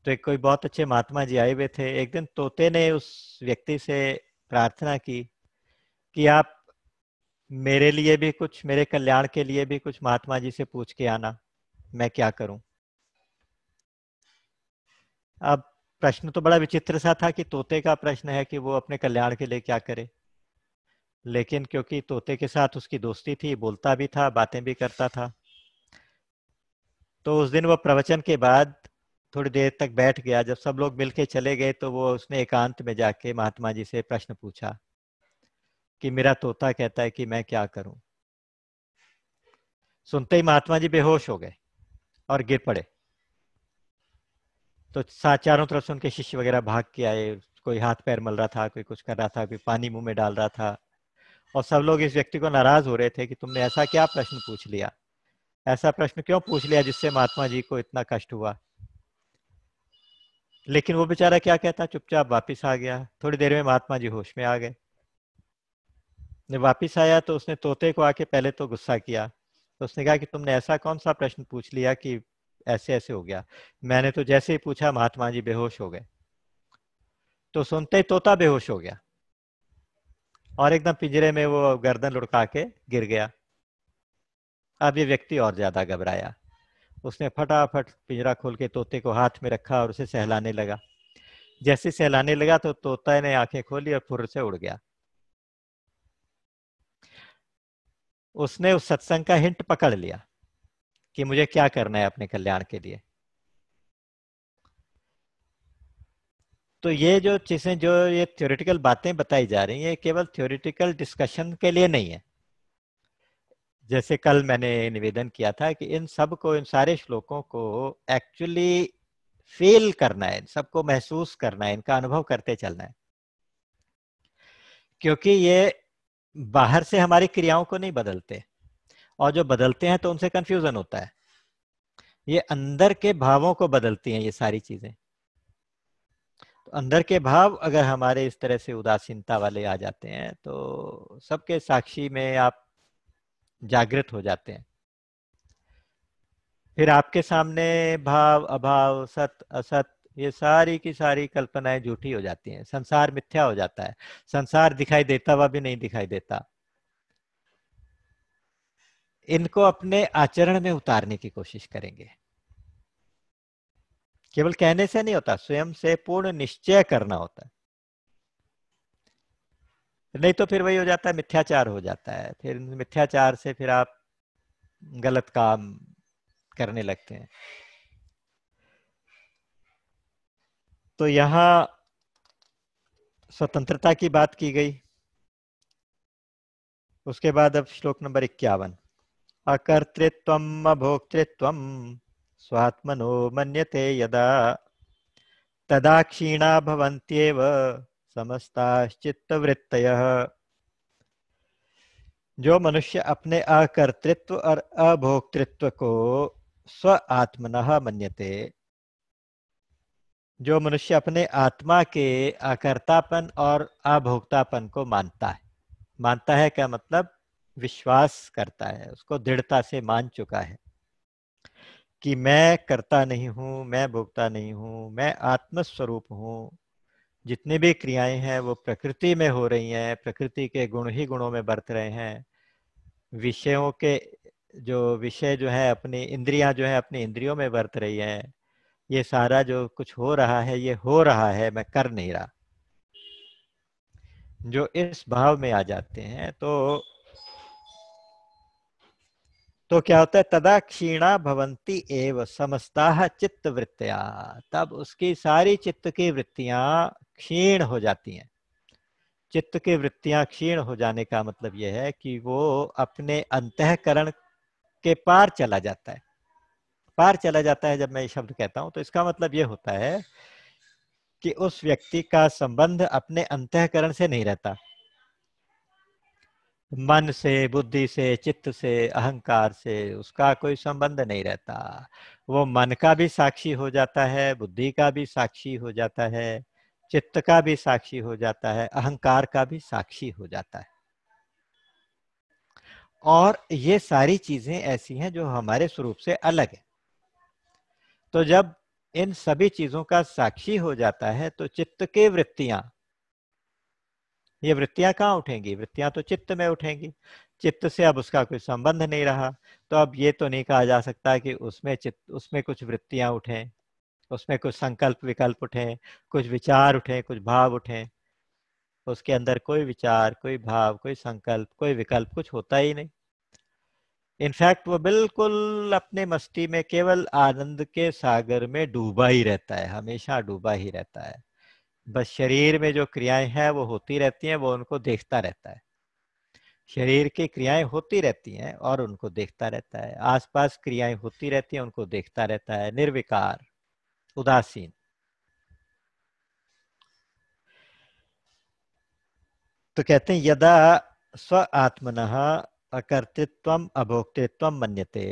तो एक कोई बहुत अच्छे महात्मा जी आए हुए थे एक दिन तोते ने उस व्यक्ति से प्रार्थना की कि आप मेरे लिए भी कुछ मेरे कल्याण के लिए भी कुछ महात्मा जी से पूछ के आना मैं क्या करूं अब प्रश्न तो बड़ा विचित्र सा था कि तोते का प्रश्न है कि वो अपने कल्याण के लिए क्या करे लेकिन क्योंकि तोते के साथ उसकी दोस्ती थी बोलता भी था बातें भी करता था तो उस दिन वो प्रवचन के बाद थोड़ी देर तक बैठ गया जब सब लोग मिलके चले गए तो वो उसने एकांत में जाके महात्मा जी से प्रश्न पूछा कि मेरा तोता कहता है कि मैं क्या करूं सुनते ही महात्मा जी बेहोश हो गए और गिर पड़े तो चारों तरफ से उनके शिष्य वगैरह भाग के आए कोई हाथ पैर मल रहा था कोई कुछ कर रहा था कोई पानी मुंह में डाल रहा था और सब लोग इस व्यक्ति को नाराज हो रहे थे कि तुमने ऐसा क्या प्रश्न पूछ लिया ऐसा प्रश्न क्यों पूछ लिया जिससे महात्मा जी को इतना कष्ट हुआ लेकिन वो बेचारा क्या कहता चुपचाप वापिस आ गया थोड़ी देर में महात्मा जी होश में आ गए जब वापिस आया तो उसने तोते को आके पहले तो गुस्सा किया तो उसने कहा कि तुमने ऐसा कौन सा प्रश्न पूछ लिया कि ऐसे ऐसे हो गया मैंने तो जैसे ही पूछा महात्मा जी बेहोश हो गए तो सुनते ही तोता बेहोश हो गया और एकदम पिंजरे में वो गर्दन लुड़का के गिर गया अब ये व्यक्ति और ज्यादा घबराया उसने फटाफट पिंजरा खोल के तोते को हाथ में रखा और उसे सहलाने लगा जैसे सहलाने लगा तो तोता ने आंखें खोली और फुर से उड़ गया उसने उस सत्संग का हिंट पकड़ लिया कि मुझे क्या करना है अपने कल्याण के लिए तो ये जो चीजें जो ये थ्योरिटिकल बातें बताई जा रही हैं केवल थ्योरिटिकल डिस्कशन के लिए नहीं है जैसे कल मैंने निवेदन किया था कि इन सब को इन सारे श्लोकों को एक्चुअली फील करना है सबको महसूस करना है इनका अनुभव करते चलना है क्योंकि ये बाहर से हमारी क्रियाओं को नहीं बदलते और जो बदलते हैं तो उनसे कंफ्यूजन होता है ये अंदर के भावों को बदलती हैं ये सारी चीजें तो अंदर के भाव अगर हमारे इस तरह से उदासीनता वाले आ जाते हैं तो सबके साक्षी में आप जागृत हो जाते हैं फिर आपके सामने भाव अभाव सत असत ये सारी की सारी कल्पनाएं झूठी हो जाती हैं संसार मिथ्या हो जाता है संसार दिखाई देता हुआ भी नहीं दिखाई देता इनको अपने आचरण में उतारने की कोशिश करेंगे केवल कहने से नहीं होता स्वयं से पूर्ण निश्चय करना होता है नहीं तो फिर वही हो जाता है मिथ्याचार हो जाता है फिर मिथ्याचार से फिर आप गलत काम करने लगते हैं तो यहाँ स्वतंत्रता की बात की गई उसके बाद अब श्लोक नंबर इक्यावन अकर्तृत्व अभोक्तृत्व स्वात्मनो मन्यते यदा तदा क्षीणा भवंत्येव वृत्त जो मनुष्य अपने अकर्तृत्व और अभोक्तृत्व को स्व आत्मन मन्यते जो मनुष्य अपने आत्मा के अकर्तापन और अभोक्तापन को मानता है मानता है क्या मतलब विश्वास करता है उसको दृढ़ता से मान चुका है कि मैं करता नहीं हूँ मैं भोगता नहीं हूँ मैं आत्मस्वरूप हूँ जितनी भी क्रियाएं हैं वो प्रकृति में हो रही हैं प्रकृति के गुण ही गुणों में बरत रहे हैं विषयों के जो विषय जो है अपनी इंद्रियां जो है अपनी इंद्रियों में बरत रही हैं ये सारा जो कुछ हो रहा है ये हो रहा है मैं कर नहीं रहा जो इस भाव में आ जाते हैं तो तो क्या होता है तदा क्षीणा भवंती एव समस्ता चित्त वृत्तियां तब उसकी सारी चित्त की वृत्तियां क्षीण हो जाती हैं चित्त की वृत्तियां क्षीण हो जाने का मतलब यह है कि वो अपने अंतकरण के पार चला जाता है पार चला जाता है जब मैं ये शब्द कहता हूं तो इसका मतलब ये होता है कि उस व्यक्ति का संबंध अपने अंतकरण से नहीं रहता मन से बुद्धि से चित्त से अहंकार से उसका कोई संबंध नहीं रहता वो मन का भी साक्षी हो जाता है बुद्धि का भी साक्षी हो जाता है चित्त का भी साक्षी हो जाता है अहंकार का भी साक्षी हो जाता है और ये सारी चीजें ऐसी हैं जो हमारे स्वरूप से अलग है तो जब इन सभी चीजों का साक्षी हो जाता है तो चित्त के वृत्तियां ये वृत्तियां कहाँ उठेंगी वृत्तियां तो चित्त में उठेंगी चित्त से अब उसका कोई संबंध नहीं रहा तो अब ये तो नहीं कहा जा सकता कि उसमें चित्त उसमें कुछ वृत्तियां उठें उसमें कुछ संकल्प विकल्प उठे कुछ विचार उठे कुछ भाव उठे उसके अंदर कोई विचार कोई भाव कोई संकल्प कोई विकल्प कुछ होता ही नहीं इनफैक्ट वो बिल्कुल अपने मस्ती में केवल आनंद के सागर में डूबा ही रहता है हमेशा डूबा ही रहता है बस शरीर में जो क्रियाएं हैं वो होती रहती हैं वो उनको देखता रहता है शरीर की क्रियाएं होती रहती हैं और उनको देखता रहता है आसपास क्रियाएं होती रहती हैं उनको देखता रहता है निर्विकार उदासीन तो कहते हैं यदा स्व आत्मन अकर्तृत्व अभोक्तृत्व मन्यते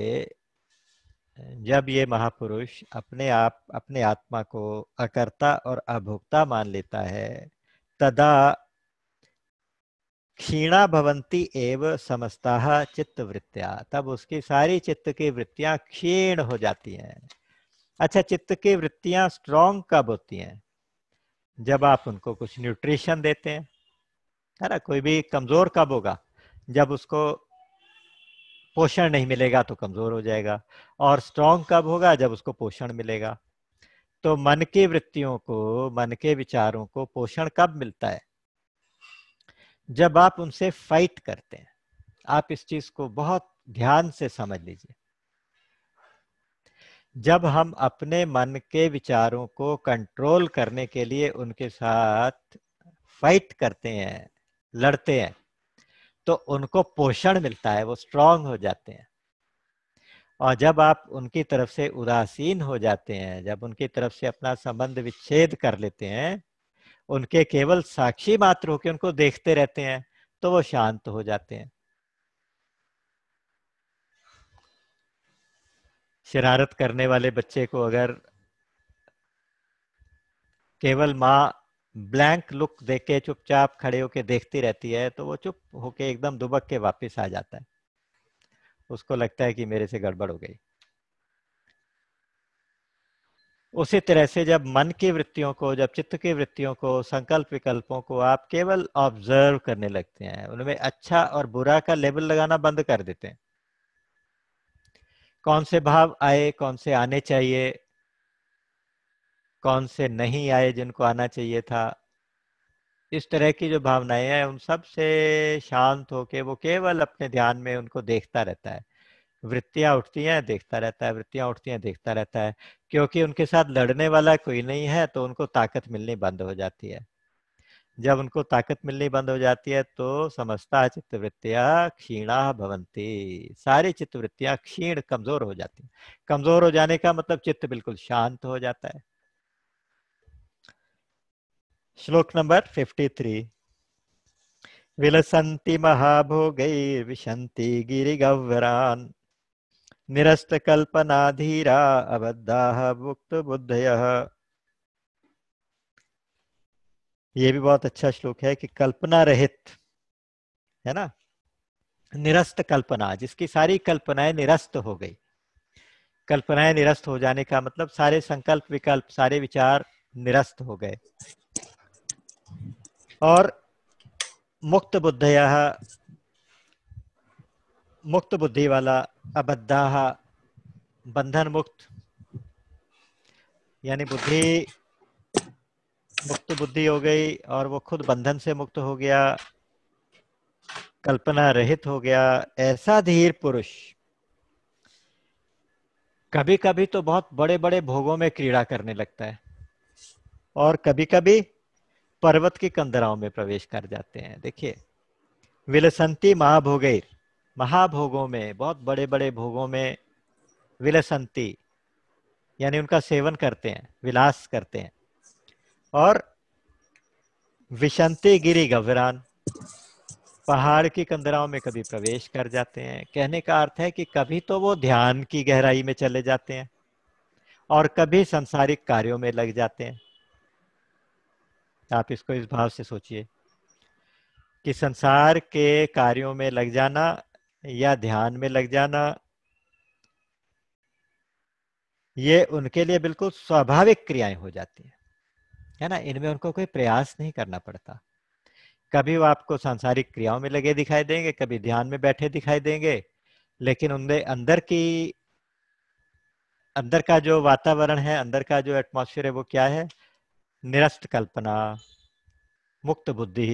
जब ये महापुरुष अपने आप अपने आत्मा को अकर्ता और अभोक्ता मान लेता है तदा क्षीणा भवंती एव समस्ता चित्त वृत्तिया तब उसकी सारी चित्त की वृत्तियां क्षीण हो जाती हैं अच्छा चित्त की वृत्तियां स्ट्रोंग कब होती हैं जब आप उनको कुछ न्यूट्रिशन देते हैं है ना कोई भी कमजोर कब होगा जब उसको पोषण नहीं मिलेगा तो कमजोर हो जाएगा और स्ट्रोंग कब होगा जब उसको पोषण मिलेगा तो मन की वृत्तियों को मन के विचारों को पोषण कब मिलता है जब आप उनसे फाइट करते हैं आप इस चीज को बहुत ध्यान से समझ लीजिए जब हम अपने मन के विचारों को कंट्रोल करने के लिए उनके साथ फाइट करते हैं लड़ते हैं तो उनको पोषण मिलता है वो स्ट्रांग हो जाते हैं और जब आप उनकी तरफ से उदासीन हो जाते हैं जब उनकी तरफ से अपना संबंध विच्छेद कर लेते हैं उनके केवल साक्षी मात्र होकर उनको देखते रहते हैं तो वो शांत हो जाते हैं शरारत करने वाले बच्चे को अगर केवल माँ ब्लैंक लुक दे के चुपचाप खड़े होके देखती रहती है तो वो चुप होके एकदम दुबक के वापस आ जाता है उसको लगता है कि मेरे से गड़बड़ हो गई उसी तरह से जब मन की वृत्तियों को जब चित्त की वृत्तियों को संकल्प विकल्पों को आप केवल ऑब्जर्व करने लगते हैं उनमें अच्छा और बुरा का लेबल लगाना बंद कर देते हैं कौन से भाव आए कौन से आने चाहिए कौन से नहीं आए जिनको आना चाहिए था इस तरह की जो भावनाएं हैं उन सब से शांत होके वो केवल अपने ध्यान में उनको देखता रहता है वृत्तियां उठती हैं देखता रहता है वृत्तियां उठती हैं देखता रहता है क्योंकि उनके साथ लड़ने वाला कोई नहीं है तो उनको ताकत मिलनी बंद हो जाती है जब उनको ताकत मिलनी बंद हो जाती है तो समझता है चित्तवृत्तियां क्षीणा भवंती सारी चित्तवृत्तियां क्षीण कमजोर हो जाती है कमजोर हो जाने का मतलब चित्त बिल्कुल शांत हो जाता है श्लोक नंबर 53 निरस्त कल्पना धीरा अबद्धा मुक्त मुक्तबुद्धयः ये भी बहुत अच्छा श्लोक है कि कल्पना रहित है ना निरस्त कल्पना जिसकी सारी कल्पनाएं निरस्त हो गई कल्पनाएं निरस्त हो जाने का मतलब सारे संकल्प विकल्प सारे विचार निरस्त हो गए और मुक्त बुद्धया मुक्त बुद्धि वाला अबद्धा बंधन मुक्त यानी बुद्धि मुक्त बुद्धि हो गई और वो खुद बंधन से मुक्त हो गया कल्पना रहित हो गया ऐसा धीर पुरुष कभी कभी तो बहुत बड़े बड़े भोगों में क्रीड़ा करने लगता है और कभी कभी पर्वत की कंदराओं में प्रवेश कर जाते हैं देखिए विलसंती महाभोगैर महाभोगों में बहुत बड़े बड़े भोगों में विलसंती यानी उनका सेवन करते हैं विलास करते हैं और विशंति गिरी गवरान पहाड़ की कंदराओं में कभी प्रवेश कर जाते हैं कहने का अर्थ है कि कभी तो वो ध्यान की गहराई में चले जाते हैं और कभी संसारिक कार्यों में लग जाते हैं आप इसको इस भाव से सोचिए कि संसार के कार्यों में लग जाना या ध्यान में लग जाना ये उनके लिए बिल्कुल स्वाभाविक क्रियाएं हो जाती हैं है ना इनमें उनको कोई प्रयास नहीं करना पड़ता कभी वो आपको सांसारिक क्रियाओं में लगे दिखाई देंगे कभी ध्यान में बैठे दिखाई देंगे लेकिन उनके अंदर की अंदर का जो वातावरण है अंदर का जो एटमोसफियर है वो क्या है निरस्त कल्पना मुक्त बुद्धि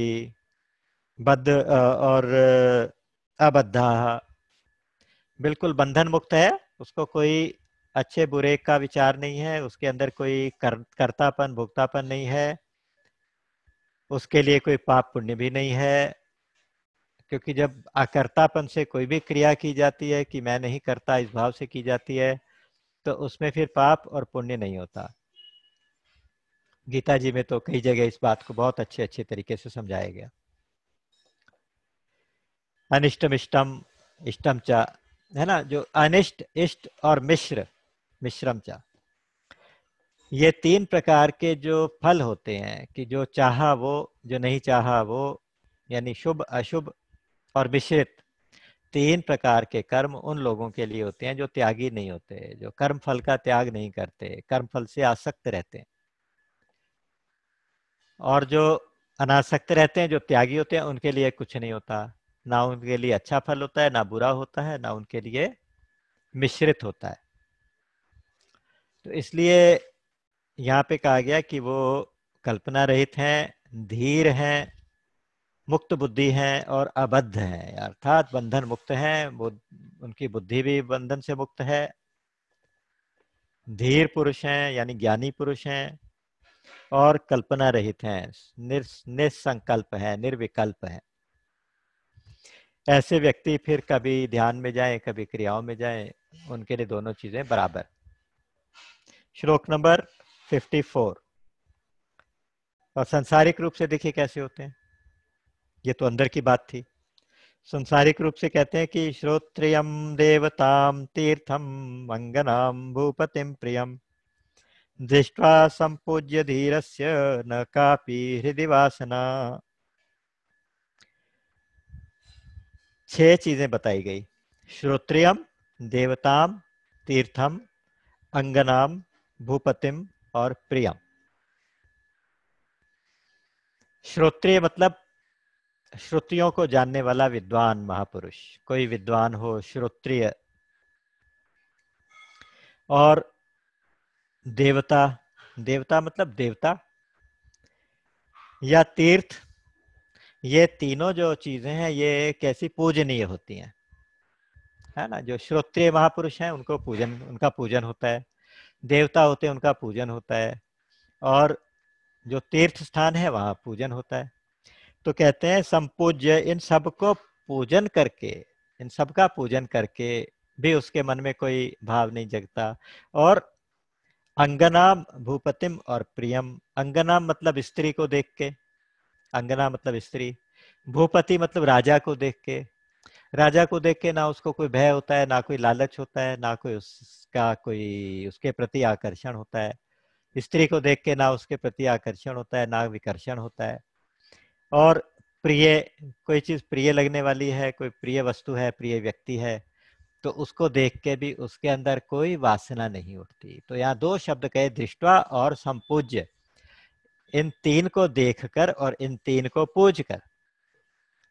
बद और अबद्धा बिल्कुल बंधन मुक्त है उसको कोई अच्छे बुरे का विचार नहीं है उसके अंदर कोई कर, कर्तापन भुगतापन नहीं है उसके लिए कोई पाप पुण्य भी नहीं है क्योंकि जब अकर्तापन से कोई भी क्रिया की जाती है कि मैं नहीं करता इस भाव से की जाती है तो उसमें फिर पाप और पुण्य नहीं होता गीता जी में तो कई जगह इस बात को बहुत अच्छे अच्छे तरीके से समझाया गया अनिष्टम इष्टम इष्टम चा है ना जो अनिष्ट इष्ट और मिश्र मिश्रम चाह ये तीन प्रकार के जो फल होते हैं कि जो चाहा वो जो नहीं चाहा वो यानी शुभ अशुभ और मिश्रित तीन प्रकार के कर्म उन लोगों के लिए होते हैं जो त्यागी नहीं होते जो कर्म फल का त्याग नहीं करते कर्म फल से आसक्त रहते हैं और जो अनासक्त रहते हैं जो त्यागी होते हैं उनके लिए कुछ नहीं होता ना उनके लिए अच्छा फल होता है ना बुरा होता है ना उनके लिए मिश्रित होता है तो इसलिए यहाँ पे कहा गया कि वो कल्पना रहित हैं धीर हैं मुक्त बुद्धि हैं और अबद्ध हैं अर्थात बंधन मुक्त हैं वो उनकी बुद्धि भी बंधन से मुक्त है धीर पुरुष हैं यानी ज्ञानी पुरुष हैं और कल्पना रहित हैं निसंकल्प है निर्विकल्प है ऐसे व्यक्ति फिर कभी ध्यान में जाए कभी क्रियाओं में जाए उनके लिए दोनों चीजें बराबर श्लोक नंबर 54 और संसारिक रूप से देखिए कैसे होते हैं ये तो अंदर की बात थी संसारिक रूप से कहते हैं कि श्रोत्रियम देवताम तीर्थम अंगनाम भूपतिम प्रियम दृष्टवा संपूज्य से न कापी हृदय वासना छह चीजें बताई गई श्रोत्रियम देवताम तीर्थम अंगनाम भूपतिम और प्रियम श्रोत्रिय मतलब श्रुतियों को जानने वाला विद्वान महापुरुष कोई विद्वान हो श्रोत्रिय और देवता देवता मतलब देवता या तीर्थ ये तीनों जो चीजें हैं ये कैसी पूजनीय होती हैं है ना जो श्रोत्रिय महापुरुष हैं उनको पूजन उनका पूजन होता है देवता होते हैं उनका पूजन होता है और जो तीर्थ स्थान है वहां पूजन होता है तो कहते हैं संपूज्य इन सबको पूजन करके इन सबका पूजन करके भी उसके मन में कोई भाव नहीं जगता और अंगनाम भूपतिम और प्रियम अंगनाम मतलब स्त्री को देख के अंगना मतलब स्त्री भूपति मतलब राजा को देख के राजा को देख के ना उसको कोई भय होता है ना कोई लालच होता है ना कोई उसका कोई उसके प्रति आकर्षण होता है स्त्री को देख के ना उसके प्रति आकर्षण होता है ना विकर्षण होता है और प्रिय कोई चीज प्रिय लगने वाली है कोई प्रिय वस्तु है प्रिय व्यक्ति है तो उसको देख के भी उसके अंदर कोई वासना नहीं उठती तो यहाँ दो शब्द कहे दृष्टवा और संपूज्य इन तीन को देखकर और इन तीन को पूज कर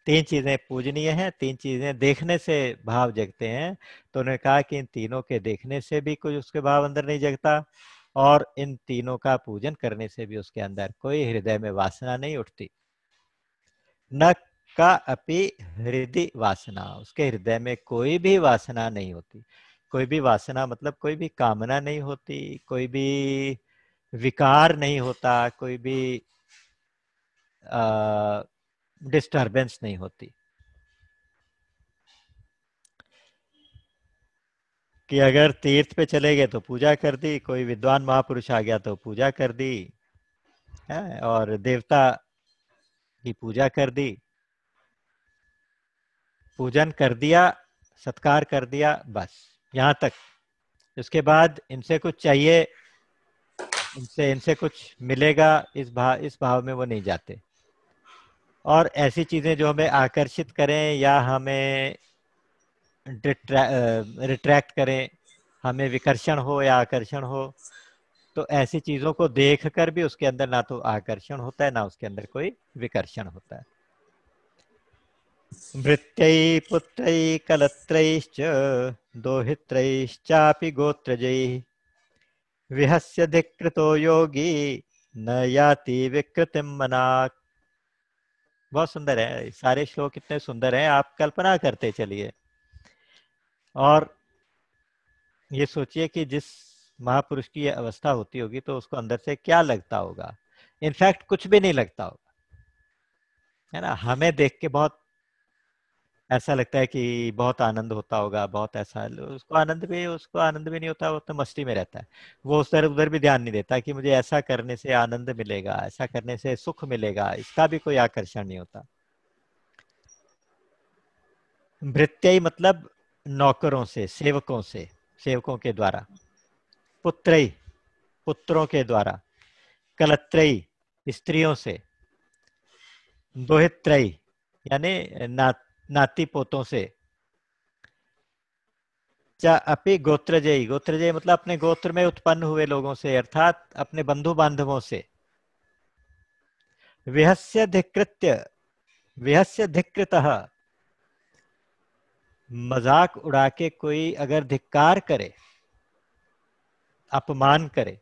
तीन चीजें पूजनीय हैं तीन चीजें देखने से भाव जगते हैं तो उन्होंने कहा कि इन तीनों के देखने से भी कोई उसके भाव अंदर नहीं जगता और इन तीनों का पूजन करने से भी उसके अंदर कोई हृदय में वासना नहीं उठती न का अपि हृदय वासना उसके हृदय में कोई भी वासना नहीं होती कोई भी वासना मतलब कोई भी कामना नहीं होती कोई भी विकार नहीं होता कोई भी आ, डिस्टरबेंस नहीं होती कि अगर तीर्थ पे चले गए तो पूजा कर दी कोई विद्वान महापुरुष आ गया तो पूजा कर दी है और देवता की पूजा कर दी पूजन कर दिया सत्कार कर दिया बस यहां तक उसके बाद इनसे कुछ चाहिए इनसे इनसे कुछ मिलेगा इस भाव इस भाव में वो नहीं जाते और ऐसी चीज़ें जो हमें आकर्षित करें या हमें रिट्रैक्ट करें हमें विकर्षण हो या आकर्षण हो तो ऐसी चीज़ों को देखकर भी उसके अंदर ना तो आकर्षण होता है ना उसके अंदर कोई विकर्षण होता है भृत्यै पुत्र कलत्रैश्च दोहित्रैश्चापि गोत्रजैः विहस्य धिक्कृतो योगी न याति विकृतिम मनाक बहुत सुंदर है सारे श्लोक इतने सुंदर हैं आप कल्पना करते चलिए और ये सोचिए कि जिस महापुरुष की अवस्था होती होगी तो उसको अंदर से क्या लगता होगा इनफैक्ट कुछ भी नहीं लगता होगा है ना हमें देख के बहुत ऐसा लगता है कि बहुत आनंद होता होगा बहुत ऐसा उसको आनंद भी उसको आनंद भी नहीं होता वो तो मस्ती में रहता है वो उस तरह उधर भी ध्यान नहीं देता कि मुझे ऐसा करने से आनंद मिलेगा ऐसा करने से सुख मिलेगा इसका भी कोई आकर्षण नहीं होता भृत्य मतलब नौकरों से सेवकों से सेवकों के द्वारा पुत्रई पुत्रों के द्वारा कलत्रयी स्त्रियों से दोहित्रयी यानी नात नाती पोतों से चा अच्छा, अपी गोत्रजयी गोत्रजयी मतलब अपने गोत्र में उत्पन्न हुए लोगों से अर्थात अपने बंधु बांधवों से विहस्य धिकृत्य विहस्य धिकृत मजाक उड़ा के कोई अगर धिक्कार करे अपमान करे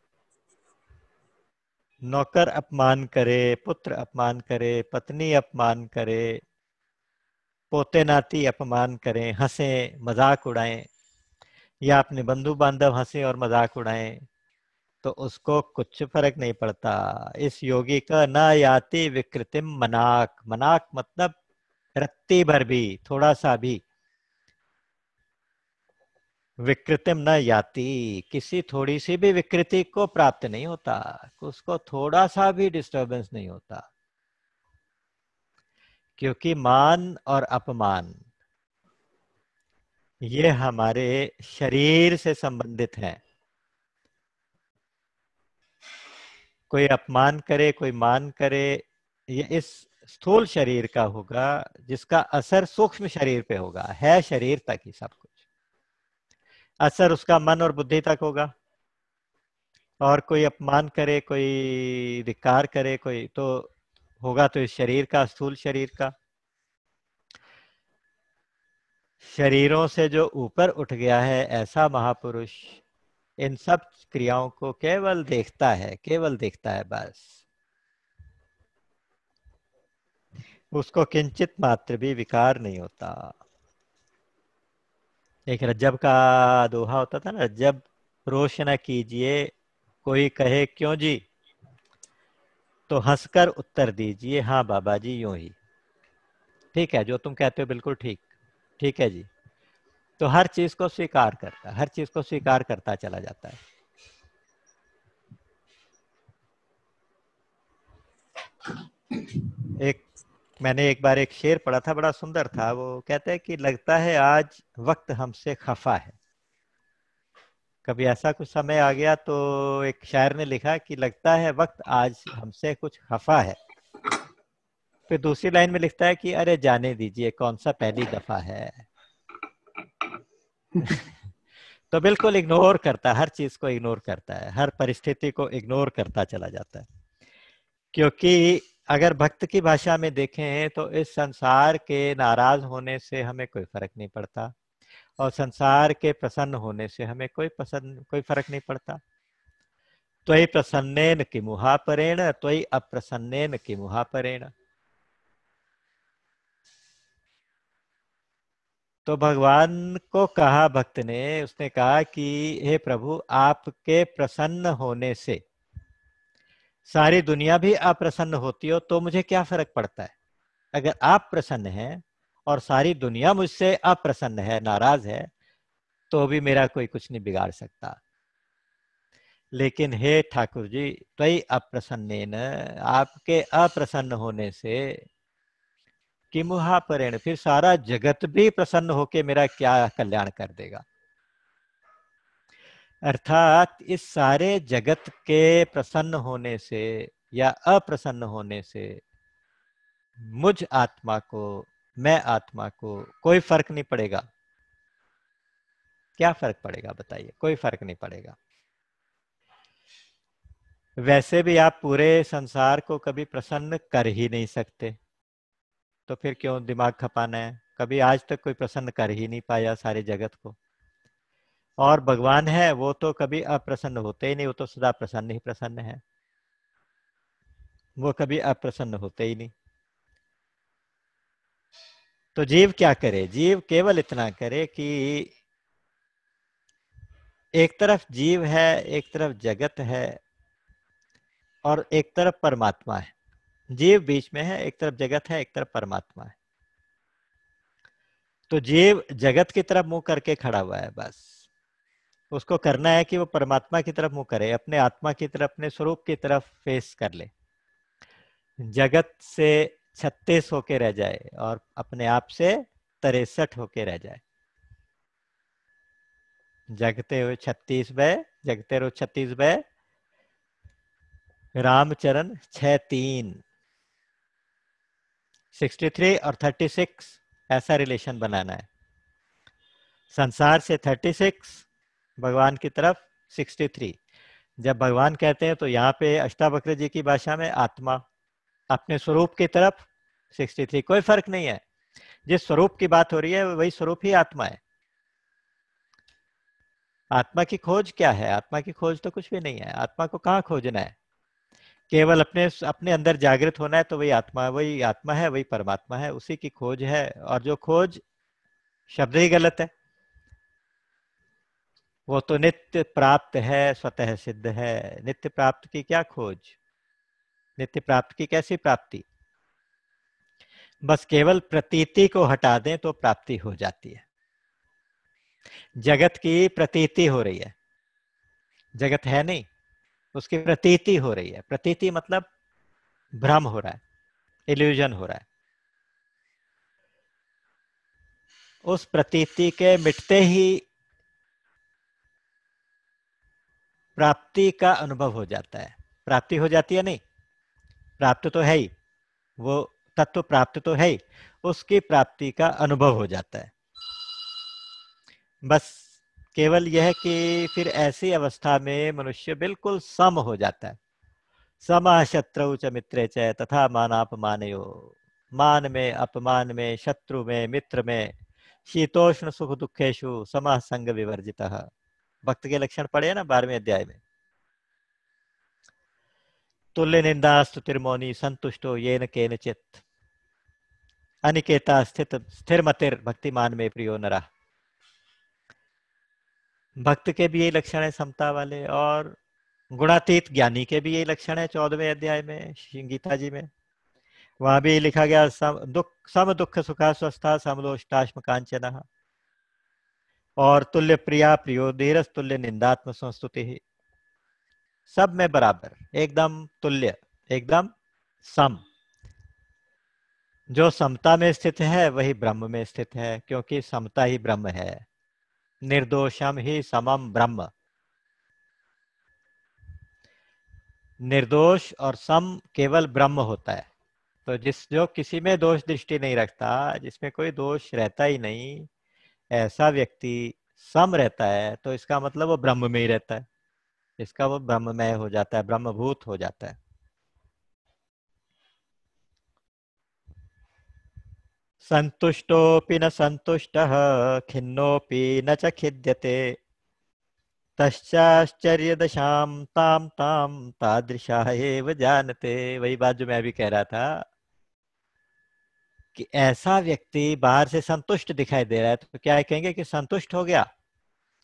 नौकर अपमान करे पुत्र अपमान करे पत्नी अपमान करे पोते नाती अपमान करें हंसें मजाक उड़ाएं या अपने बंधु बांधव हंसें और मजाक उड़ाएं तो उसको कुछ फर्क नहीं पड़ता इस योगी का न याति विकृतिम मनाक मनाक मतलब रत्ती भर भी थोड़ा सा भी विकृतिम न याति किसी थोड़ी सी भी विकृति को प्राप्त नहीं होता उसको थोड़ा सा भी डिस्टरबेंस नहीं होता क्योंकि मान और अपमान ये हमारे शरीर से संबंधित है कोई अपमान करे कोई मान करे ये इस स्थूल शरीर का होगा जिसका असर सूक्ष्म शरीर पे होगा है शरीर तक ही सब कुछ असर उसका मन और बुद्धि तक होगा और कोई अपमान करे कोई विकार करे कोई तो होगा तो इस शरीर का स्थूल शरीर का शरीरों से जो ऊपर उठ गया है ऐसा महापुरुष इन सब क्रियाओं को केवल देखता है केवल देखता है बस उसको किंचित मात्र भी विकार नहीं होता एक रज्जब का दोहा होता था ना रज्जब रोश न कीजिए कोई कहे क्यों जी तो हंसकर उत्तर दीजिए हाँ बाबा जी यूं ही ठीक है जो तुम कहते हो बिल्कुल ठीक ठीक है जी तो हर चीज को स्वीकार करता हर चीज को स्वीकार करता चला जाता है एक मैंने एक बार एक शेर पढ़ा था बड़ा सुंदर था वो कहते हैं कि लगता है आज वक्त हमसे खफा है कभी ऐसा कुछ समय आ गया तो एक शायर ने लिखा कि लगता है वक्त आज हमसे कुछ खफा है फिर दूसरी लाइन में लिखता है कि अरे जाने दीजिए कौन सा पहली दफा है तो बिल्कुल इग्नोर करता है हर चीज को इग्नोर करता है हर परिस्थिति को इग्नोर करता चला जाता है क्योंकि अगर भक्त की भाषा में देखें तो इस संसार के नाराज होने से हमें कोई फर्क नहीं पड़ता और संसार के प्रसन्न होने से हमें कोई पसंद कोई फर्क नहीं पड़ता त्वयि प्रसन्नेन कि मुहापरेण त्वयि अप्रसन्नेन कि मुहापरेण तो भगवान को कहा भक्त ने उसने कहा कि हे प्रभु आपके प्रसन्न होने से सारी दुनिया भी अप्रसन्न होती हो तो मुझे क्या फर्क पड़ता है अगर आप प्रसन्न हैं और सारी दुनिया मुझसे अप्रसन्न है नाराज है तो भी मेरा कोई कुछ नहीं बिगाड़ सकता लेकिन हे ठाकुर जी तो अप्रसन्न आपके अप्रसन्न होने से पर फिर सारा जगत भी प्रसन्न होके मेरा क्या कल्याण कर देगा अर्थात इस सारे जगत के प्रसन्न होने से या अप्रसन्न होने से मुझ आत्मा को मैं आत्मा को कोई फर्क नहीं पड़ेगा क्या फर्क पड़ेगा बताइए कोई फर्क नहीं पड़ेगा वैसे भी आप पूरे संसार को कभी प्रसन्न कर ही नहीं सकते तो फिर क्यों दिमाग खपाना है कभी आज तक कोई प्रसन्न कर ही नहीं पाया सारे जगत को और भगवान है वो तो कभी अप्रसन्न होते ही नहीं वो तो सदा प्रसन्न ही प्रसन्न है वो कभी अप्रसन्न होते ही नहीं तो जीव क्या करे जीव केवल इतना करे कि एक तरफ जीव है एक तरफ जगत है और एक तरफ परमात्मा है जीव बीच में है एक तरफ जगत है एक तरफ परमात्मा है तो जीव जगत की तरफ मुंह करके खड़ा हुआ है बस उसको करना है कि वो परमात्मा की तरफ मुंह करे अपने आत्मा की तरफ अपने स्वरूप की तरफ फेस कर ले जगत से छत्तीस होके रह जाए और अपने आप से तिरसठ होके रह जाए जगते हुए छत्तीस बे जगते रहो छत्तीस बे रामचरण छ तीन सिक्सटी थ्री और थर्टी सिक्स ऐसा रिलेशन बनाना है संसार से थर्टी सिक्स भगवान की तरफ सिक्सटी थ्री जब भगवान कहते हैं तो यहाँ पे अष्टावक्र जी की भाषा में आत्मा अपने स्वरूप की तरफ 63 कोई फर्क नहीं है जिस स्वरूप की बात हो रही है वही स्वरूप ही आत्मा है आत्मा की खोज क्या है आत्मा की खोज तो कुछ भी नहीं है आत्मा को कहाँ खोजना है केवल अपने अपने अंदर जागृत होना है तो वही आत्मा वही आत्मा है वही परमात्मा है उसी की खोज है और जो खोज शब्द ही गलत है वो तो नित्य प्राप्त है स्वतः सिद्ध है नित्य प्राप्त की क्या खोज नित्य प्राप्त की कैसी प्राप्ति बस केवल प्रतीति को हटा दें तो प्राप्ति हो जाती है जगत की प्रतीति हो रही है जगत है नहीं उसकी प्रतीति हो रही है प्रतीति मतलब भ्रम हो रहा है इल्यूजन हो रहा है उस प्रतीति के मिटते ही प्राप्ति का अनुभव हो जाता है प्राप्ति हो जाती है नहीं प्राप्त तो है ही वो तत्व प्राप्त तो है ही उसकी प्राप्ति का अनुभव हो जाता है बस केवल यह कि फिर ऐसी अवस्था में मनुष्य बिल्कुल सम हो जाता है सम शत्रु च मित्र च तथा अपमान मान में अपमान में शत्रु में मित्र में शीतोष्ण सुख दुखेशु समा विवर्जित भक्त के लक्षण पड़े ना बारहवें अध्याय में तुल्यनिन्दास्तु तिर्मोनि संतुष्टो ये न अनिकेता स्थित स्थिर भक्तिमान में प्रियो नरा भक्त के भी ये लक्षण है समता वाले और गुणातीत ज्ञानी के भी ये लक्षण है चौदहवें अध्याय में गीता जी में वहां भी लिखा गया सम दुख सम दुख सुखा स्वस्था समलोष्टाश्म कांचना और तुल्य प्रिया प्रियो धीरस तुल्य निंदात्म संस्तुति सब में बराबर एकदम तुल्य एकदम सम जो समता में स्थित है वही ब्रह्म में स्थित है क्योंकि समता ही ब्रह्म है निर्दोषम ही समम ब्रह्म निर्दोष और सम केवल ब्रह्म होता है तो जिस जो किसी में दोष दृष्टि नहीं रखता जिसमें कोई दोष रहता ही नहीं ऐसा व्यक्ति सम रहता है तो इसका मतलब वो ब्रह्म में ही रहता है इसका वो ब्रह्ममय हो जाता है ब्रह्मभूत हो जाता है संतुष्टोपि न संतुष्ट खिन्नोपि न च खिद्यते तश्चाश्चर्य दशाम ताम ताम तादृशा एव जानते वही बात जो मैं अभी कह रहा था कि ऐसा व्यक्ति बाहर से संतुष्ट दिखाई दे रहा है तो क्या कहेंगे कि संतुष्ट हो गया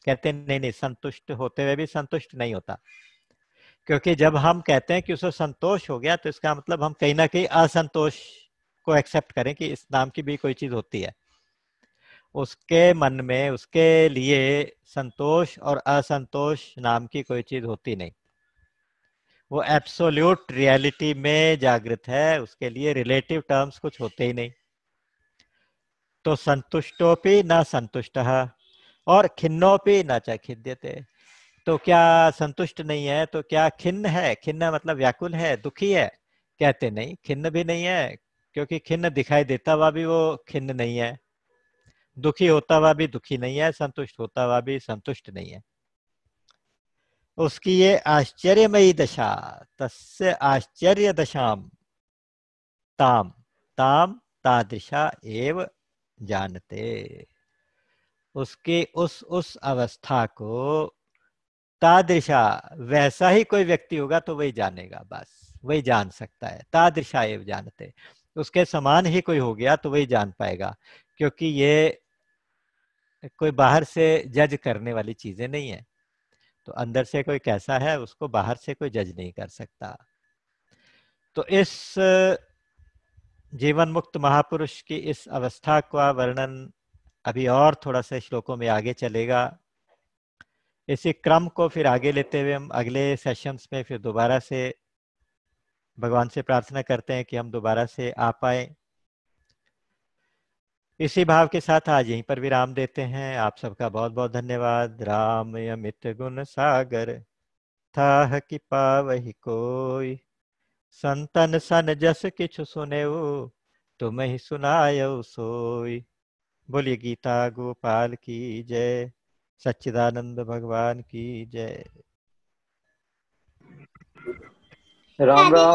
कहते हैं नहीं नहीं संतुष्ट होते हुए भी संतुष्ट नहीं होता क्योंकि जब हम कहते हैं कि उसे संतोष हो गया तो इसका मतलब हम कहीं ना कहीं असंतोष को एक्सेप्ट करें कि इस नाम की भी कोई चीज होती है उसके मन में उसके लिए संतोष और असंतोष नाम की कोई चीज होती नहीं वो एब्सोल्यूट रियलिटी में जागृत है उसके लिए रिलेटिव टर्म्स कुछ होते ही नहीं तो संतुष्टोपि न संतुष्ट और खिन्नों पे नाचा खिद देते तो क्या संतुष्ट नहीं है तो क्या खिन्न है खिन्न मतलब व्याकुल है दुखी है कहते नहीं खिन्न भी नहीं है क्योंकि खिन्न दिखाई देता हुआ भी वो खिन्न नहीं है दुखी होता हुआ भी दुखी नहीं है संतुष्ट होता हुआ भी संतुष्ट नहीं है उसकी ये आश्चर्यमयी दशा तस् आश्चर्य दशाम ताम ताम तादृशा एव जानते उसके उस उस अवस्था को तादृशा वैसा ही कोई व्यक्ति होगा तो वही जानेगा बस वही जान सकता है तादृशा एवं जानते उसके समान ही कोई हो गया तो वही जान पाएगा क्योंकि ये कोई बाहर से जज करने वाली चीजें नहीं है तो अंदर से कोई कैसा है उसको बाहर से कोई जज नहीं कर सकता तो इस जीवन मुक्त महापुरुष की इस अवस्था का वर्णन अभी और थोड़ा सा श्लोकों में आगे चलेगा इसी क्रम को फिर आगे लेते हुए हम अगले सेशंस में फिर दोबारा से भगवान से प्रार्थना करते हैं कि हम दोबारा से आ पाए इसी भाव के साथ आज यहीं पर विराम देते हैं आप सबका बहुत बहुत धन्यवाद राम अमित गुण सागर था कि पावही कोई संतन सन जस किछु सुने तुम ही सुनाय सोई बोलिए गीता गोपाल की जय सच्चिदानंद भगवान की जय राम राम